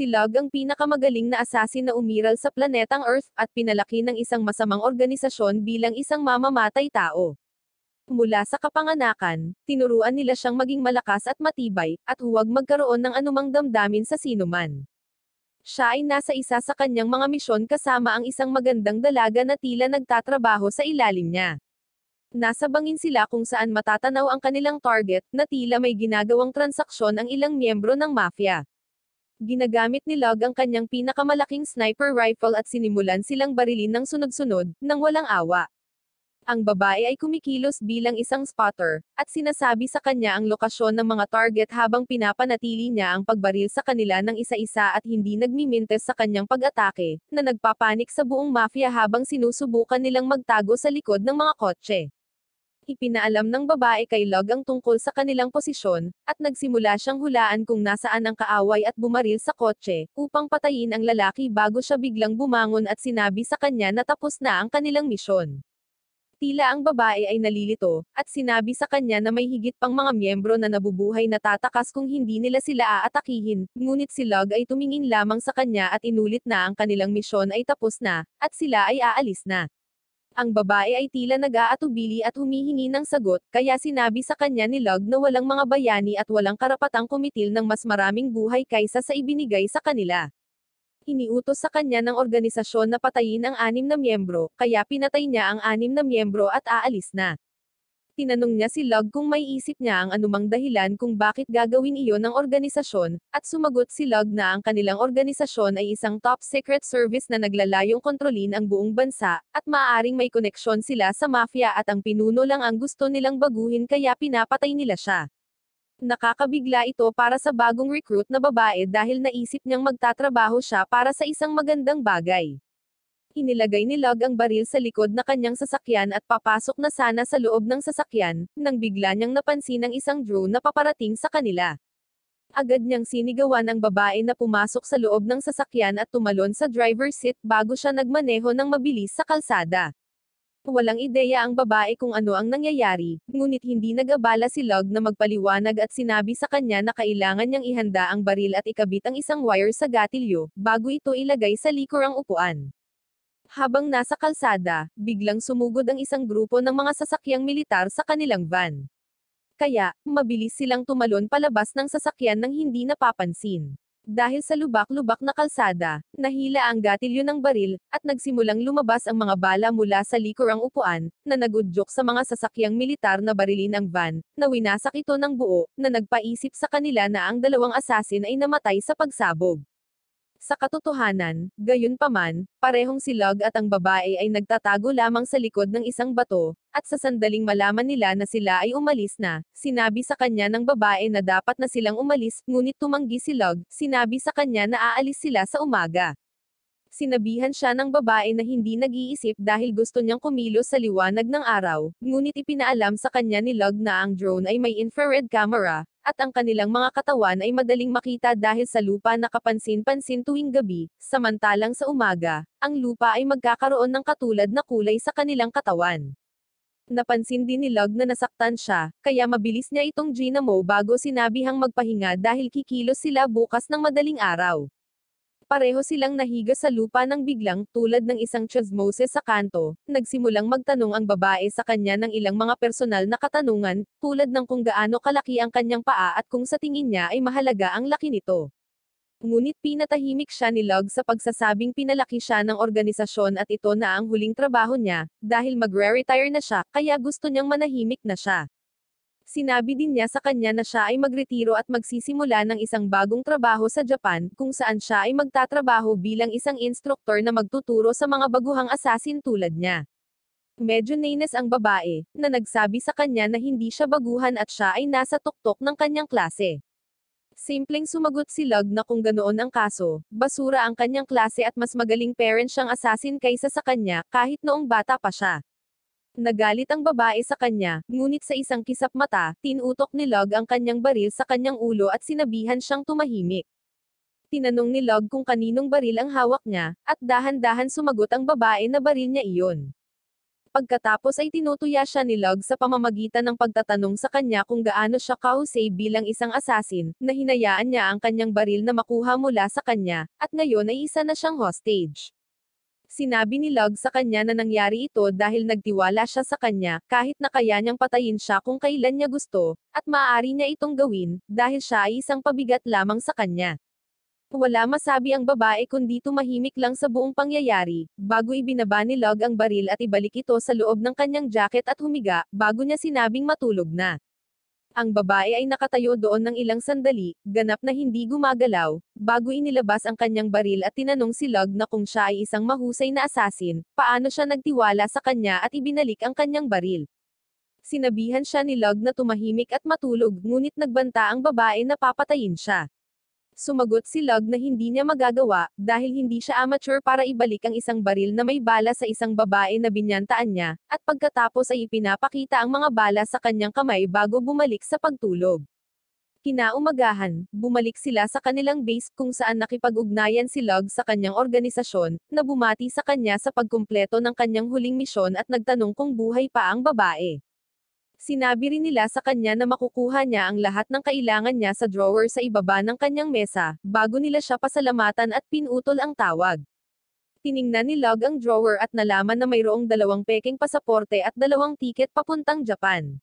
si Log ang pinakamagaling na asasin na umiral sa planetang Earth, at pinalaki ng isang masamang organisasyon bilang isang mamamatay tao. Mula sa kapanganakan, tinuruan nila siyang maging malakas at matibay, at huwag magkaroon ng anumang damdamin sa sinuman. Siya ay nasa isa sa kanyang mga misyon kasama ang isang magandang dalaga na tila nagtatrabaho sa ilalim niya. Nasa bangin sila kung saan matatanaw ang kanilang target, na tila may ginagawang transaksyon ang ilang miyembro ng mafia. Ginagamit ni Log ang kanyang pinakamalaking sniper rifle at sinimulan silang barilin ng sunod-sunod, nang walang awa. Ang babae ay kumikilos bilang isang spotter, at sinasabi sa kanya ang lokasyon ng mga target habang pinapanatili niya ang pagbaril sa kanila ng isa-isa at hindi nagmimintes sa kanyang pag-atake, na nagpapanik sa buong mafia habang sinusubukan nilang magtago sa likod ng mga kotse ipinaalam ng babae kay Log ang tungkol sa kanilang posisyon, at nagsimula siyang hulaan kung nasaan ang kaaway at bumaril sa kotse, upang patayin ang lalaki bago siya biglang bumangon at sinabi sa kanya na tapos na ang kanilang misyon. Tila ang babae ay nalilito, at sinabi sa kanya na may higit pang mga miyembro na nabubuhay na tatakas kung hindi nila sila aatakihin, ngunit si Log ay tumingin lamang sa kanya at inulit na ang kanilang misyon ay tapos na, at sila ay aalis na. Ang babae ay tila nag-aatubili at humihingi ng sagot, kaya sinabi sa kanya ni Log na walang mga bayani at walang karapatang kumitil ng mas maraming buhay kaysa sa ibinigay sa kanila. Iniutos sa kanya ng organisasyon na patayin ang anim na miyembro, kaya pinatay niya ang anim na miyembro at aalis na tinanong niya si Log kung may isip niya ang anumang dahilan kung bakit gagawin iyon ng organisasyon, at sumagot si Log na ang kanilang organisasyon ay isang top secret service na naglalayong kontrolin ang buong bansa, at maaring may koneksyon sila sa mafia at ang pinuno lang ang gusto nilang baguhin kaya pinapatay nila siya. Nakakabigla ito para sa bagong recruit na babae dahil naisip niyang magtatrabaho siya para sa isang magandang bagay. Inilagay ni Log ang baril sa likod na kanyang sasakyan at papasok na sana sa loob ng sasakyan, nang bigla niyang napansin ang isang drone na paparating sa kanila. Agad niyang sinigawan ang babae na pumasok sa loob ng sasakyan at tumalon sa driver's seat bago siya nagmaneho ng mabilis sa kalsada. Walang ideya ang babae kung ano ang nangyayari, ngunit hindi nag-abala si Log na magpaliwanag at sinabi sa kanya na kailangan niyang ihanda ang baril at ikabit ang isang wire sa gatilyo, bago ito ilagay sa likor ang upuan. Habang nasa kalsada, biglang sumugod ang isang grupo ng mga sasakyang militar sa kanilang van. Kaya, mabilis silang tumalon palabas ng sasakyan nang hindi napapansin. Dahil sa lubak-lubak na kalsada, nahila ang gatilyo ng baril, at nagsimulang lumabas ang mga bala mula sa likurang upuan, na nagudyok sa mga sasakyang militar na barilin ang van, na winasak ito ng buo, na nagpaisip sa kanila na ang dalawang asasin ay namatay sa pagsabog. Sa katotohanan, gayunpaman, parehong si Log at ang babae ay nagtatago lamang sa likod ng isang bato, at sa sandaling malaman nila na sila ay umalis na, sinabi sa kanya ng babae na dapat na silang umalis, ngunit tumanggi si Log, sinabi sa kanya na aalis sila sa umaga. Sinabihan siya ng babae na hindi nag-iisip dahil gusto niyang kumilos sa liwanag ng araw, ngunit ipinaalam sa kanya ni Log na ang drone ay may infrared camera, at ang kanilang mga katawan ay madaling makita dahil sa lupa na kapansin-pansin tuwing gabi, samantalang sa umaga, ang lupa ay magkakaroon ng katulad na kulay sa kanilang katawan. Napansin din ni Log na nasaktan siya, kaya mabilis niya itong ginamo bago sinabihang magpahinga dahil kikilos sila bukas ng madaling araw. Pareho silang nahiga sa lupa nang biglang, tulad ng isang chasmoses sa kanto, nagsimulang magtanong ang babae sa kanya ng ilang mga personal na katanungan, tulad ng kung gaano kalaki ang kanyang paa at kung sa tingin niya ay mahalaga ang laki nito. Ngunit pinatahimik siya ni Log sa pagsasabing pinalaki siya ng organisasyon at ito na ang huling trabaho niya, dahil magre-retire na siya, kaya gusto niyang manahimik na siya. Sinabi din niya sa kanya na siya ay magretiro at magsisimula ng isang bagong trabaho sa Japan, kung saan siya ay magtatrabaho bilang isang instructor na magtuturo sa mga baguhang assassin tulad niya. Medyo nainis ang babae, na nagsabi sa kanya na hindi siya baguhan at siya ay nasa tuktok ng kanyang klase. Simpleng sumagot si Lug na kung ganoon ang kaso, basura ang kanyang klase at mas magaling parent siyang assassin kaysa sa kanya, kahit noong bata pa siya. Nagalit ang babae sa kanya, ngunit sa isang kisap mata, tinutok ni Log ang kanyang baril sa kanyang ulo at sinabihan siyang tumahimik. Tinanong ni Log kung kaninong baril ang hawak niya, at dahan-dahan sumagot ang babae na baril niya iyon. Pagkatapos ay tinutuya siya ni Log sa pamamagitan ng pagtatanong sa kanya kung gaano siya kausay bilang isang asasin, na hinayaan niya ang kanyang baril na makuha mula sa kanya, at ngayon ay isa na siyang hostage. Sinabi ni Log sa kanya na nangyari ito dahil nagtiwala siya sa kanya, kahit na kaya niyang patayin siya kung kailan niya gusto, at maaari niya itong gawin, dahil siya ay isang pabigat lamang sa kanya. Wala masabi ang babae kundi tumahimik lang sa buong pangyayari, bago ibinaba ni Log ang baril at ibalik ito sa loob ng kanyang jacket at humiga, bago niya sinabing matulog na. Ang babae ay nakatayo doon ng ilang sandali, ganap na hindi gumagalaw, bago inilabas ang kanyang baril at tinanong si Log na kung siya ay isang mahusay na asasin, paano siya nagtiwala sa kanya at ibinalik ang kanyang baril. Sinabihan siya ni Log na tumahimik at matulog ngunit nagbanta ang babae na papatayin siya. Sumagot si Lug na hindi niya magagawa, dahil hindi siya amateur para ibalik ang isang baril na may bala sa isang babae na binyantaan niya, at pagkatapos ay ipinapakita ang mga bala sa kanyang kamay bago bumalik sa pagtulog. Kinaumagahan, bumalik sila sa kanilang base kung saan nakipag-ugnayan si Log sa kanyang organisasyon, na bumati sa kanya sa pagkumpleto ng kanyang huling misyon at nagtanong kung buhay pa ang babae. Sinabi rin nila sa kanya na makukuha niya ang lahat ng kailangan niya sa drawer sa ibaba ng kanyang mesa, bago nila siya pasalamatan at pinutol ang tawag. Tiningnan ni Log ang drawer at nalaman na mayroong dalawang peking pasaporte at dalawang tiket papuntang Japan.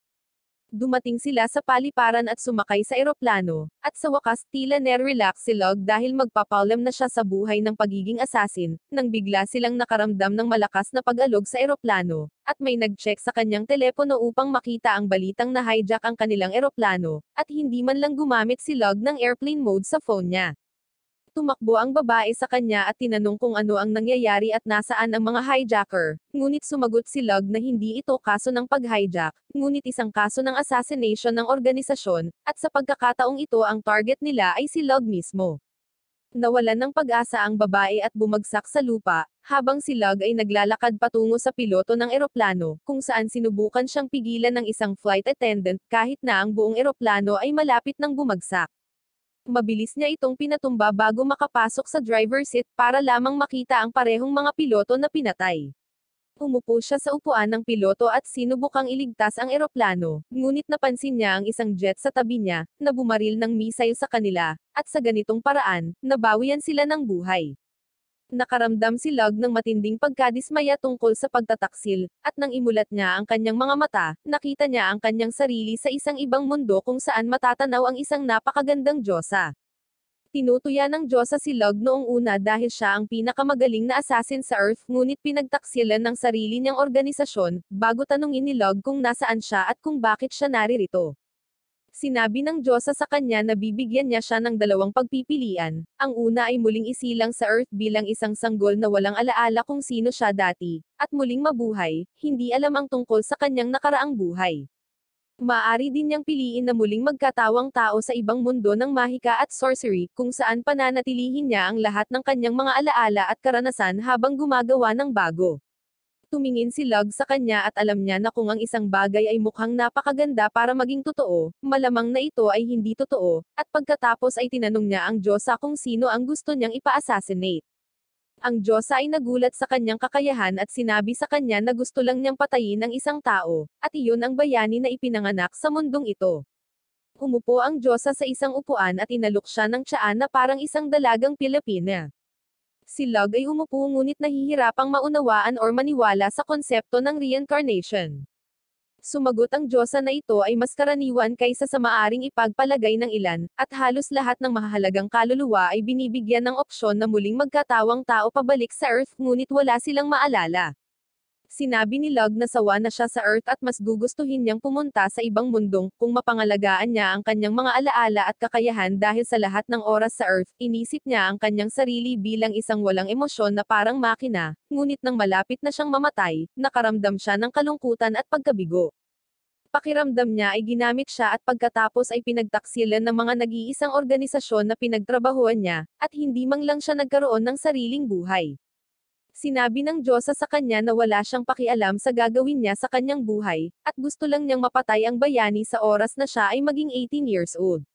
Dumating sila sa paliparan at sumakay sa eroplano, at sa wakas tila nerelax si Log dahil magpapaulam na siya sa buhay ng pagiging asasin, nang bigla silang nakaramdam ng malakas na pag-alog sa eroplano, at may nag-check sa kanyang telepono upang makita ang balitang na hijack ang kanilang eroplano, at hindi man lang gumamit si Log ng airplane mode sa phone niya. Tumakbo ang babae sa kanya at tinanong kung ano ang nangyayari at nasaan ang mga hijacker, ngunit sumagot si Lug na hindi ito kaso ng pag-hijack, ngunit isang kaso ng assassination ng organisasyon, at sa pagkakataong ito ang target nila ay si Lug mismo. Nawalan ng pag-asa ang babae at bumagsak sa lupa, habang si Lug ay naglalakad patungo sa piloto ng eroplano, kung saan sinubukan siyang pigilan ng isang flight attendant kahit na ang buong eroplano ay malapit ng bumagsak mabilis niya itong pinatumba bago makapasok sa driver seat para lamang makita ang parehong mga piloto na pinatay. Umupo siya sa upuan ng piloto at sinubukang iligtas ang eroplano, ngunit napansin niya ang isang jet sa tabi niya, na bumaril ng misail sa kanila, at sa ganitong paraan, nabawian sila ng buhay. Nakaramdam si Log ng matinding pagkadismaya tungkol sa pagtataksil, at nang imulat niya ang kanyang mga mata, nakita niya ang kanyang sarili sa isang ibang mundo kung saan matatanaw ang isang napakagandang Diyosa. Tinutuya ng Diyosa si Log noong una dahil siya ang pinakamagaling na assassin sa Earth ngunit pinagtaksilan ng sarili niyang organisasyon, bago tanungin ni Log kung nasaan siya at kung bakit siya naririto. Sinabi ng Diyosa sa kanya na bibigyan niya siya ng dalawang pagpipilian. Ang una ay muling isilang sa Earth bilang isang sanggol na walang alaala kung sino siya dati, at muling mabuhay, hindi alam ang tungkol sa kanyang nakaraang buhay. Maari din niyang piliin na muling magkatawang tao sa ibang mundo ng mahika at sorcery, kung saan pananatilihin niya ang lahat ng kanyang mga alaala at karanasan habang gumagawa ng bago. Tumingin si Log sa kanya at alam niya na kung ang isang bagay ay mukhang napakaganda para maging totoo, malamang na ito ay hindi totoo, at pagkatapos ay tinanong niya ang Diyosa kung sino ang gusto niyang ipa-assassinate. Ang Diyosa ay nagulat sa kanyang kakayahan at sinabi sa kanya na gusto lang niyang patayin ang isang tao, at iyon ang bayani na ipinanganak sa mundong ito. Umupo ang Diyosa sa isang upuan at inalok siya ng tsaan na parang isang dalagang Pilipina si Lug ay umupo ngunit nahihirapang maunawaan or maniwala sa konsepto ng reincarnation. Sumagot ang Diyosa na ito ay mas karaniwan kaysa sa maaring ipagpalagay ng ilan, at halos lahat ng mahalagang kaluluwa ay binibigyan ng opsyon na muling magkatawang tao pabalik sa Earth ngunit wala silang maalala. Sinabi ni Log na sawa na siya sa Earth at mas gugustuhin niyang pumunta sa ibang mundong kung mapangalagaan niya ang kanyang mga alaala at kakayahan dahil sa lahat ng oras sa Earth, inisip niya ang kanyang sarili bilang isang walang emosyon na parang makina, ngunit nang malapit na siyang mamatay, nakaramdam siya ng kalungkutan at pagkabigo. Pakiramdam niya ay ginamit siya at pagkatapos ay pinagtaksilan ng mga nag-iisang organisasyon na pinagtrabahuan niya, at hindi mang lang siya nagkaroon ng sariling buhay. Sinabi ng Diyosa sa kanya na wala siyang pakialam sa gagawin niya sa kanyang buhay, at gusto lang niyang mapatay ang bayani sa oras na siya ay maging 18 years old.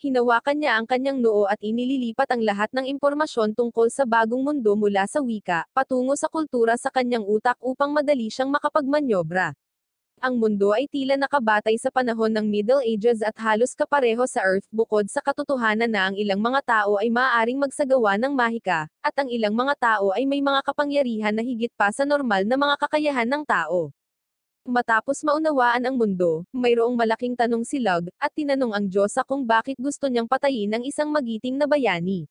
Hinawakan niya ang kanyang noo at inililipat ang lahat ng impormasyon tungkol sa bagong mundo mula sa wika, patungo sa kultura sa kanyang utak upang madali siyang makapagmanyobra ang mundo ay tila nakabatay sa panahon ng Middle Ages at halos kapareho sa Earth bukod sa katotohanan na ang ilang mga tao ay maaaring magsagawa ng mahika, at ang ilang mga tao ay may mga kapangyarihan na higit pa sa normal na mga kakayahan ng tao. Matapos maunawaan ang mundo, mayroong malaking tanong si Log, at tinanong ang Diyosa kung bakit gusto niyang patayin ang isang magiting na bayani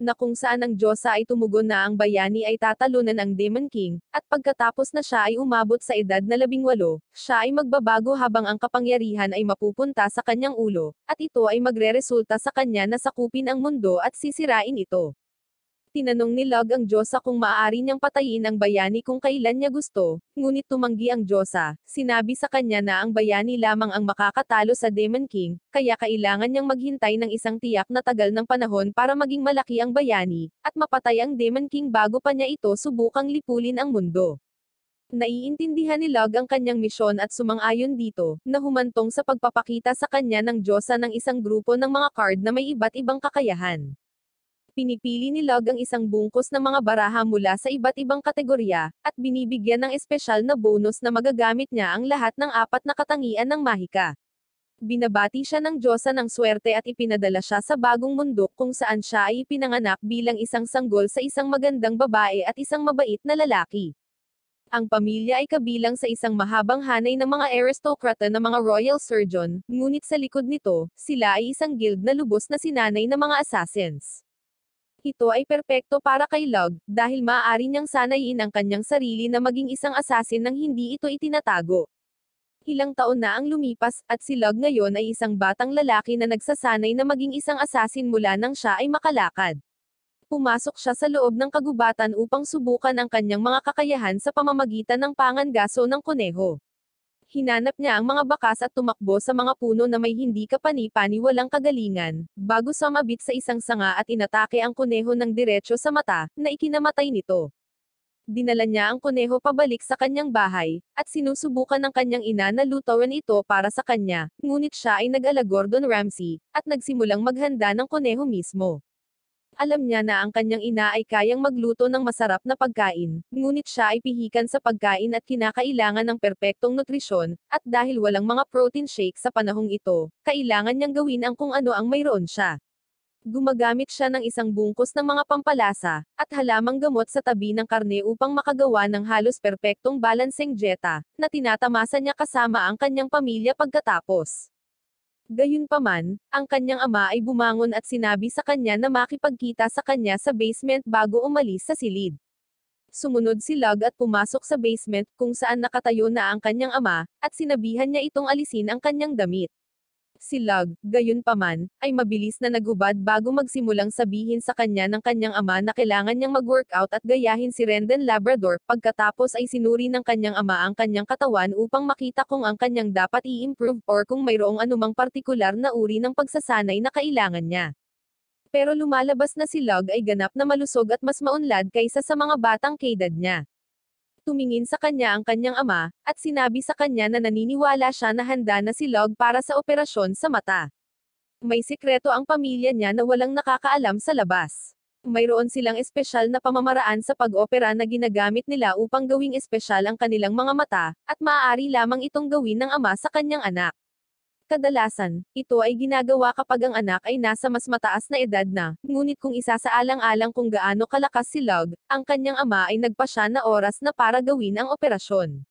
na kung saan ang Diyosa ay tumugon na ang bayani ay tatalunan ang Demon King, at pagkatapos na siya ay umabot sa edad na labing walo, siya ay magbabago habang ang kapangyarihan ay mapupunta sa kanyang ulo, at ito ay magreresulta sa kanya na sakupin ang mundo at sisirain ito. Tinanong ni Log ang Diyosa kung maaari niyang patayin ang bayani kung kailan niya gusto, ngunit tumanggi ang Diyosa, sinabi sa kanya na ang bayani lamang ang makakatalo sa Demon King, kaya kailangan niyang maghintay ng isang tiyak na tagal ng panahon para maging malaki ang bayani, at mapatay ang Demon King bago pa niya ito subukang lipulin ang mundo. Naiintindihan ni Log ang kanyang misyon at sumang-ayon dito, na humantong sa pagpapakita sa kanya ng Diyosa ng isang grupo ng mga card na may iba't ibang kakayahan. Pinipili ni Log ang isang bungkos ng mga baraha mula sa iba't ibang kategorya, at binibigyan ng espesyal na bonus na magagamit niya ang lahat ng apat na katangian ng mahika. Binabati siya ng Diyosa ng swerte at ipinadala siya sa bagong mundo kung saan siya ay ipinanganak bilang isang sanggol sa isang magandang babae at isang mabait na lalaki. Ang pamilya ay kabilang sa isang mahabang hanay ng mga aristokrata na mga royal surgeon, ngunit sa likod nito, sila ay isang guild na lubos na sinanay ng mga assassins. Ito ay perpekto para kay Log, dahil maaari niyang sanayin ang kanyang sarili na maging isang asasin nang hindi ito itinatago. Ilang taon na ang lumipas, at si Log ngayon ay isang batang lalaki na nagsasanay na maging isang asasin mula nang siya ay makalakad. Pumasok siya sa loob ng kagubatan upang subukan ang kanyang mga kakayahan sa pamamagitan ng pangangaso ng kuneho hinanap niya ang mga bakas at tumakbo sa mga puno na may hindi kapani-pani walang kagalingan, bago sumabit sa isang sanga at inatake ang kuneho ng diretsyo sa mata, na ikinamatay nito. Dinala niya ang kuneho pabalik sa kanyang bahay, at sinusubukan ng kanyang ina na lutawan ito para sa kanya, ngunit siya ay nag-ala Gordon Ramsay, at nagsimulang maghanda ng kuneho mismo. Alam niya na ang kanyang ina ay kayang magluto ng masarap na pagkain, ngunit siya ay pihikan sa pagkain at kinakailangan ng perpektong nutrisyon, at dahil walang mga protein shake sa panahong ito, kailangan niyang gawin ang kung ano ang mayroon siya. Gumagamit siya ng isang bungkos ng mga pampalasa, at halamang gamot sa tabi ng karne upang makagawa ng halos perpektong balancing dieta, na tinatamasa niya kasama ang kanyang pamilya pagkatapos. Gayunpaman, ang kanyang ama ay bumangon at sinabi sa kanya na makipagkita sa kanya sa basement bago umalis sa silid. Sumunod si Lug at pumasok sa basement kung saan nakatayo na ang kanyang ama, at sinabihan niya itong alisin ang kanyang damit. Si Lug, gayunpaman, ay mabilis na nagubad bago magsimulang sabihin sa kanya ng kanyang ama na kailangan niyang mag-workout at gayahin si Rendon Labrador, pagkatapos ay sinuri ng kanyang ama ang kanyang katawan upang makita kung ang kanyang dapat i-improve or kung mayroong anumang partikular na uri ng pagsasanay na kailangan niya. Pero lumalabas na si Lug ay ganap na malusog at mas maunlad kaysa sa mga batang kaedad niya. Tumingin sa kanya ang kanyang ama, at sinabi sa kanya na naniniwala siya na handa na si Log para sa operasyon sa mata. May sikreto ang pamilya niya na walang nakakaalam sa labas. Mayroon silang espesyal na pamamaraan sa pag-opera na ginagamit nila upang gawing espesyal ang kanilang mga mata, at maaari lamang itong gawin ng ama sa kanyang anak. Kadalasan, ito ay ginagawa kapag ang anak ay nasa mas mataas na edad na, ngunit kung isasaalang-alang kung gaano kalakas si Log, ang kanyang ama ay nagpasya na oras na para gawin ang operasyon.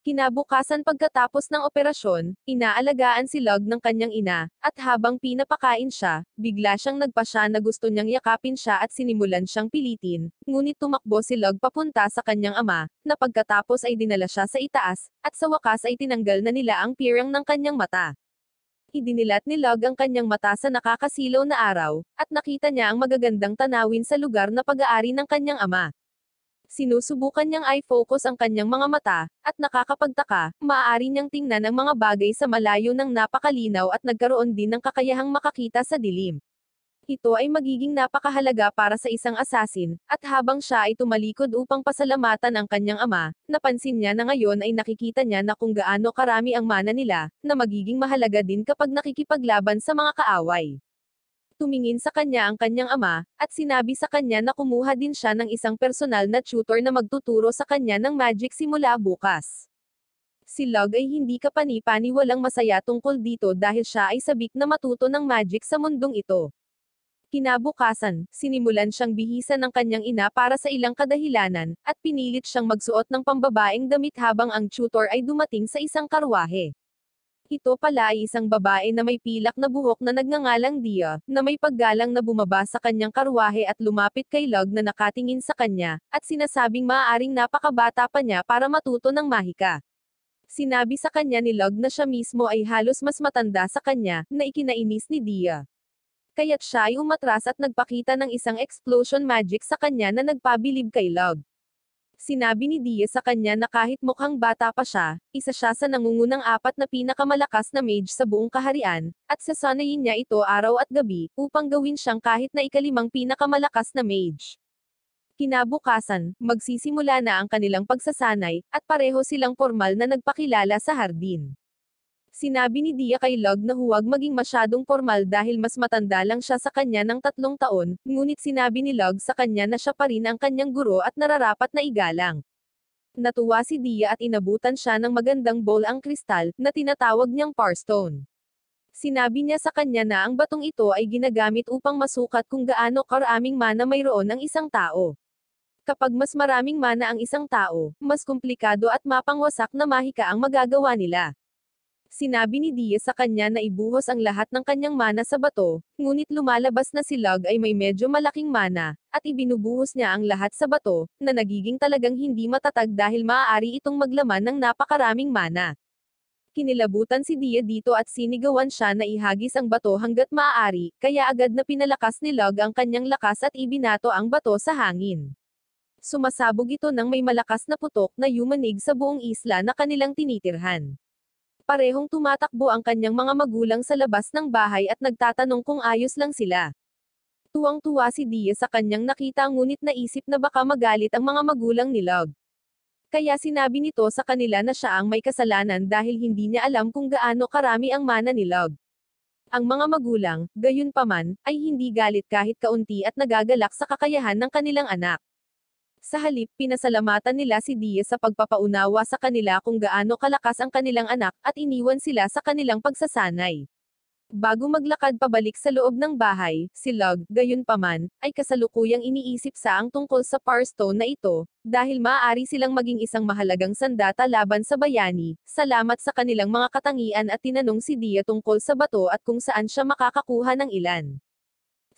Kinabukasan pagkatapos ng operasyon, inaalagaan si Log ng kanyang ina, at habang pinapakain siya, bigla siyang nagpasya na gusto niyang yakapin siya at sinimulan siyang pilitin, ngunit tumakbo si Log papunta sa kanyang ama, na pagkatapos ay dinala siya sa itaas, at sa wakas ay tinanggal na nila ang pirang ng kanyang mata. Idinilat ni Log ang kanyang mata sa nakakasilaw na araw, at nakita niya ang magagandang tanawin sa lugar na pag-aari ng kanyang ama. Sinusubukan niyang i-focus ang kanyang mga mata, at nakakapagtaka, maaari niyang tingnan ang mga bagay sa malayo ng napakalinaw at nagkaroon din ng kakayahang makakita sa dilim. Ito ay magiging napakahalaga para sa isang asasin, at habang siya ay tumalikod upang pasalamatan ang kanyang ama, napansin niya na ngayon ay nakikita niya na kung gaano karami ang mana nila, na magiging mahalaga din kapag nakikipaglaban sa mga kaaway. Tumingin sa kanya ang kanyang ama, at sinabi sa kanya na kumuha din siya ng isang personal na tutor na magtuturo sa kanya ng magic simula bukas. Si Log ay hindi kapani-paniwalang masaya tungkol dito dahil siya ay sabik na matuto ng magic sa mundong ito. Kinabukasan, sinimulan siyang bihisan ng kanyang ina para sa ilang kadahilanan, at pinilit siyang magsuot ng pambabaeng damit habang ang tutor ay dumating sa isang karwahe. Ito pala ay isang babae na may pilak na buhok na nagngangalang Dia, na may paggalang na bumaba sa kanyang karwahe at lumapit kay Log na nakatingin sa kanya, at sinasabing maaaring napakabata pa niya para matuto ng mahika sinabi sa kanya ni Log na siya mismo ay halos mas matanda sa kanya, na ikinainis ni Dia. Kaya't siya ay umatras at nagpakita ng isang explosion magic sa kanya na nagpabilib kay Log. Sinabi ni Diaz sa kanya na kahit mukhang bata pa siya, isa siya sa nangungunang apat na pinakamalakas na mage sa buong kaharian, at sasanayin niya ito araw at gabi, upang gawin siyang kahit na ikalimang pinakamalakas na mage. Kinabukasan, magsisimula na ang kanilang pagsasanay, at pareho silang formal na nagpakilala sa hardin. Sinabi ni Dia kay Log na huwag maging masyadong formal dahil mas matanda lang siya sa kanya ng tatlong taon, ngunit sinabi ni Log sa kanya na siya pa rin ang kanyang guro at nararapat na igalang. Natuwa si Dia at inabutan siya ng magandang bowl ang kristal, na tinatawag niyang Parstone. Sinabi niya sa kanya na ang batong ito ay ginagamit upang masukat kung gaano karaming mana mayroon ang isang tao. Kapag mas maraming mana ang isang tao, mas komplikado at mapangwasak na mahika ang magagawa nila. Sinabi ni Dia sa kanya na ibuhos ang lahat ng kanyang mana sa bato, ngunit lumalabas na si Log ay may medyo malaking mana, at ibinubuhos niya ang lahat sa bato, na nagiging talagang hindi matatag dahil maaari itong maglaman ng napakaraming mana. Kinilabutan si Dia dito at sinigawan siya na ihagis ang bato hanggat maaari, kaya agad na pinalakas ni Log ang kanyang lakas at ibinato ang bato sa hangin. Sumasabog ito ng may malakas na putok na yumanig sa buong isla na kanilang tinitirhan. Parehong tumatakbo ang kanyang mga magulang sa labas ng bahay at nagtatanong kung ayos lang sila. Tuwang-tuwa si Dia sa kanyang nakita ngunit naisip na baka magalit ang mga magulang ni Log. Kaya sinabi nito sa kanila na siya ang may kasalanan dahil hindi niya alam kung gaano karami ang mana ni Log. Ang mga magulang, gayunpaman, ay hindi galit kahit kaunti at nagagalak sa kakayahan ng kanilang anak. Sa halip, pinasalamatan nila si Diaz sa pagpapaunawa sa kanila kung gaano kalakas ang kanilang anak, at iniwan sila sa kanilang pagsasanay. Bago maglakad pabalik sa loob ng bahay, si Log, gayunpaman, ay kasalukuyang iniisip sa ang tungkol sa Parstone na ito, dahil maaari silang maging isang mahalagang sandata laban sa bayani, salamat sa kanilang mga katangian at tinanong si Dia tungkol sa bato at kung saan siya makakakuha ng ilan.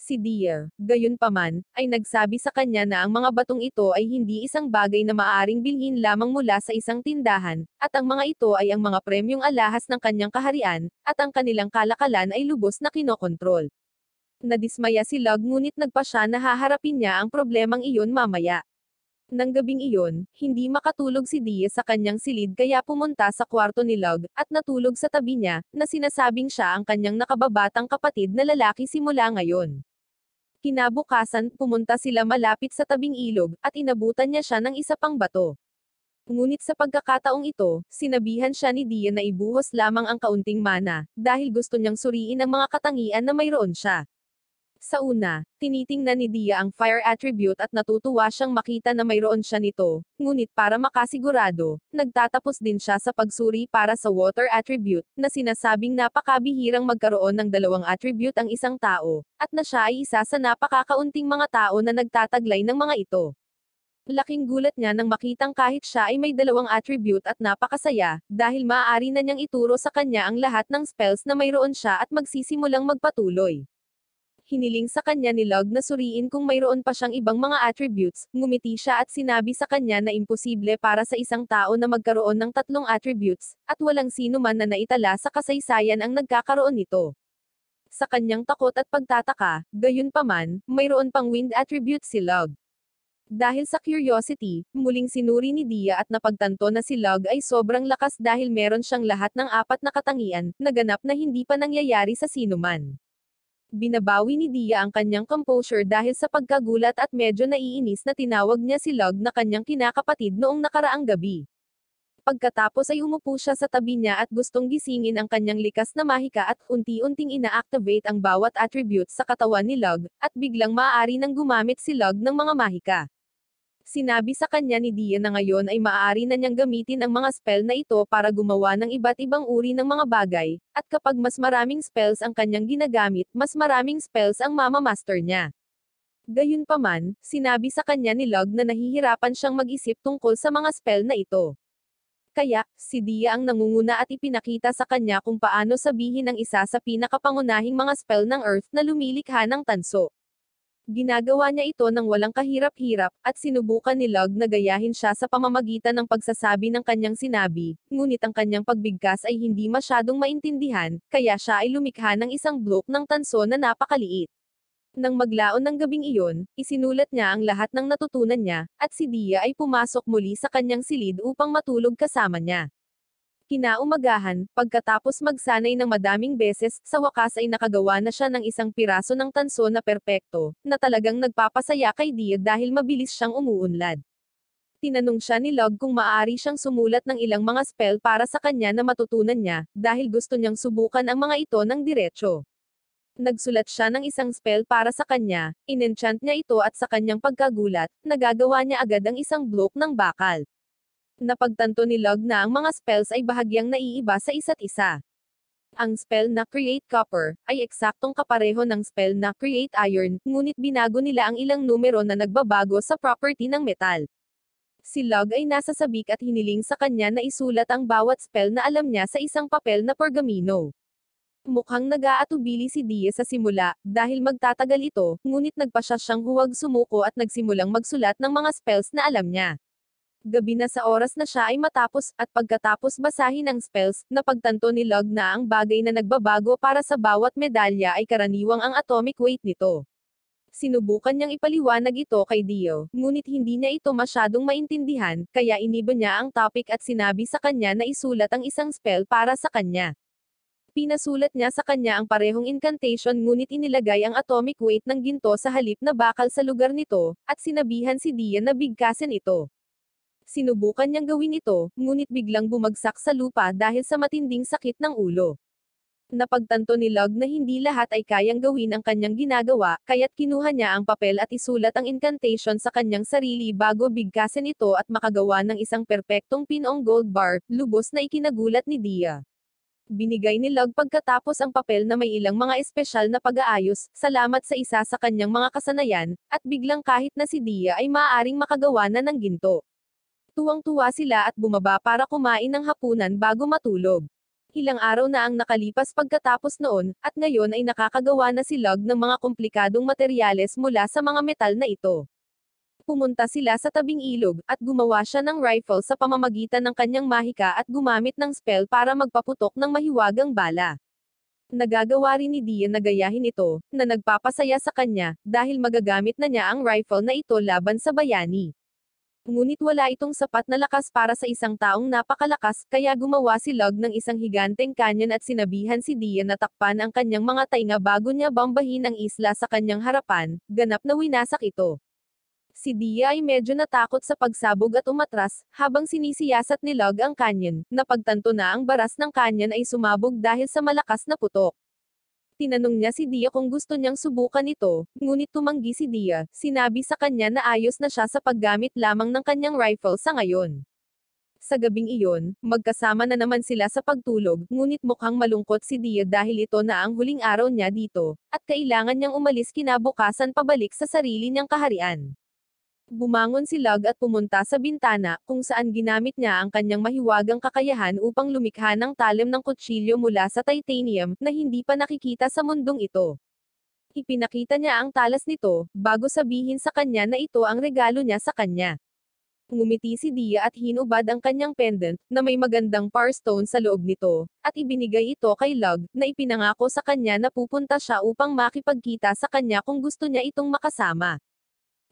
Si Dia, gayunpaman, ay nagsabi sa kanya na ang mga batong ito ay hindi isang bagay na maaring bilhin lamang mula sa isang tindahan, at ang mga ito ay ang mga premyong alahas ng kanyang kaharian, at ang kanilang kalakalan ay lubos na kinokontrol. Nadismaya si Log ngunit nagpa siya na haharapin niya ang problemang iyon mamaya. Nang gabing iyon, hindi makatulog si Diaz sa kanyang silid kaya pumunta sa kwarto ni Log, at natulog sa tabi niya, na sinasabing siya ang kanyang nakababatang kapatid na lalaki simula ngayon. Kinabukasan, pumunta sila malapit sa tabing ilog, at inabutan niya siya ng isa pang bato. Ngunit sa pagkakataong ito, sinabihan siya ni Dia na ibuhos lamang ang kaunting mana, dahil gusto niyang suriin ang mga katangian na mayroon siya. Sa una, tinitingnan ni Dia ang fire attribute at natutuwa siyang makita na mayroon siya nito, ngunit para makasigurado, nagtatapos din siya sa pagsuri para sa water attribute, na sinasabing napakabihirang magkaroon ng dalawang attribute ang isang tao, at na siya ay isa sa napakakaunting mga tao na nagtataglay ng mga ito. Laking gulat niya nang makitang kahit siya ay may dalawang attribute at napakasaya, dahil maaari na niyang ituro sa kanya ang lahat ng spells na mayroon siya at magsisimulang magpatuloy hiniling sa kanya ni Log na suriin kung mayroon pa siyang ibang mga attributes, ngumiti siya at sinabi sa kanya na imposible para sa isang tao na magkaroon ng tatlong attributes, at walang sino man na naitala sa kasaysayan ang nagkakaroon nito. Sa kanyang takot at pagtataka, gayunpaman, mayroon pang wind attribute si Log. Dahil sa curiosity, muling sinuri ni Dia at napagtanto na si Log ay sobrang lakas dahil meron siyang lahat ng apat na katangian, naganap na hindi pa nangyayari sa sinuman binabawi ni Dia ang kanyang composure dahil sa pagkagulat at medyo naiinis na tinawag niya si Log na kanyang kinakapatid noong nakaraang gabi. Pagkatapos ay umupo siya sa tabi niya at gustong gisingin ang kanyang likas na mahika at unti-unting ina-activate ang bawat attribute sa katawan ni Log, at biglang maaari nang gumamit si Log ng mga mahika. Sinabi sa kanya ni Dia na ngayon ay maaari na niyang gamitin ang mga spell na ito para gumawa ng iba't ibang uri ng mga bagay, at kapag mas maraming spells ang kanyang ginagamit, mas maraming spells ang mama master niya. Gayunpaman, sinabi sa kanya ni Log na nahihirapan siyang mag-isip tungkol sa mga spell na ito. Kaya, si Dia ang nangunguna at ipinakita sa kanya kung paano sabihin ang isa sa pinakapangunahing mga spell ng Earth na lumilikha ng tanso. Ginagawa niya ito ng walang kahirap-hirap, at sinubukan ni Log na gayahin siya sa pamamagitan ng pagsasabi ng kanyang sinabi, ngunit ang kanyang pagbigkas ay hindi masyadong maintindihan, kaya siya ay lumikha ng isang block ng tanso na napakaliit. Nang maglaon ng gabing iyon, isinulat niya ang lahat ng natutunan niya, at si Dia ay pumasok muli sa kanyang silid upang matulog kasama niya. Kinaumagahan, pagkatapos magsanay ng madaming beses, sa wakas ay nakagawa na siya ng isang piraso ng tanso na perpekto, na talagang nagpapasaya kay Dia dahil mabilis siyang umuunlad. Tinanong siya ni Log kung maaari siyang sumulat ng ilang mga spell para sa kanya na matutunan niya, dahil gusto niyang subukan ang mga ito ng diretsyo. Nagsulat siya ng isang spell para sa kanya, inenchant niya ito at sa kanyang pagkagulat, nagagawa niya agad ang isang block ng bakal. Napagtanto ni Log na ang mga spells ay bahagyang naiiba sa isa't isa. Ang spell na Create Copper ay eksaktong kapareho ng spell na Create Iron, ngunit binago nila ang ilang numero na nagbabago sa property ng metal. Si Log ay nasa sabik at hiniling sa kanya na isulat ang bawat spell na alam niya sa isang papel na pergamino. Mukhang nag-aatubili si Dia sa simula, dahil magtatagal ito, ngunit nagpasya siyang huwag sumuko at nagsimulang magsulat ng mga spells na alam niya. Gabi na sa oras na siya ay matapos, at pagkatapos basahin ang spells, napagtanto ni Log na ang bagay na nagbabago para sa bawat medalya ay karaniwang ang atomic weight nito. Sinubukan niyang ipaliwanag ito kay Dio, ngunit hindi niya ito masyadong maintindihan, kaya iniba niya ang topic at sinabi sa kanya na isulat ang isang spell para sa kanya. Pinasulat niya sa kanya ang parehong incantation ngunit inilagay ang atomic weight ng ginto sa halip na bakal sa lugar nito, at sinabihan si Dia na bigkasin ito. Sinubukan niyang gawin ito, ngunit biglang bumagsak sa lupa dahil sa matinding sakit ng ulo. Napagtanto ni Log na hindi lahat ay kayang gawin ang kanyang ginagawa, kaya't kinuha niya ang papel at isulat ang incantation sa kanyang sarili bago bigkasin ito at makagawa ng isang perpektong pinong gold bar, lubos na ikinagulat ni Dia. Binigay ni Log pagkatapos ang papel na may ilang mga espesyal na pag-aayos, salamat sa isa sa kanyang mga kasanayan, at biglang kahit na si Dia ay maaaring makagawa na ng ginto. Tuwang-tuwa sila at bumaba para kumain ng hapunan bago matulog. Ilang araw na ang nakalipas pagkatapos noon, at ngayon ay nakakagawa na si Log ng mga komplikadong materyales mula sa mga metal na ito. Pumunta sila sa tabing ilog, at gumawa siya ng rifle sa pamamagitan ng kanyang mahika at gumamit ng spell para magpaputok ng mahiwagang bala. Nagagawa rin ni Dian na gayahin ito, na nagpapasaya sa kanya, dahil magagamit na niya ang rifle na ito laban sa bayani. Ngunit wala itong sapat na lakas para sa isang taong napakalakas, kaya gumawa si Log ng isang higanteng kanyon at sinabihan si Dia na takpan ang kanyang mga tainga bago niya bambahin ang isla sa kanyang harapan, ganap na winasak ito. Si Dia ay medyo natakot sa pagsabog at umatras, habang sinisiyasat ni Log ang kanyon, pagtanto na ang baras ng kanyon ay sumabog dahil sa malakas na putok. Tinanong niya si Dia kung gusto niyang subukan ito, ngunit tumanggi si Dia, sinabi sa kanya na ayos na siya sa paggamit lamang ng kanyang rifle sa ngayon. Sa gabing iyon, magkasama na naman sila sa pagtulog, ngunit mukhang malungkot si Dia dahil ito na ang huling araw niya dito, at kailangan niyang umalis kinabukasan pabalik sa sarili niyang kaharian. Bumangon si Lug at pumunta sa bintana, kung saan ginamit niya ang kanyang mahiwagang kakayahan upang lumikha ng talim ng kutsilyo mula sa titanium, na hindi pa nakikita sa mundong ito. Ipinakita niya ang talas nito, bago sabihin sa kanya na ito ang regalo niya sa kanya. Ngumiti si Dia at hinubad ang kanyang pendant, na may magandang parstone sa loob nito, at ibinigay ito kay Lug, na ipinangako sa kanya na pupunta siya upang makipagkita sa kanya kung gusto niya itong makasama.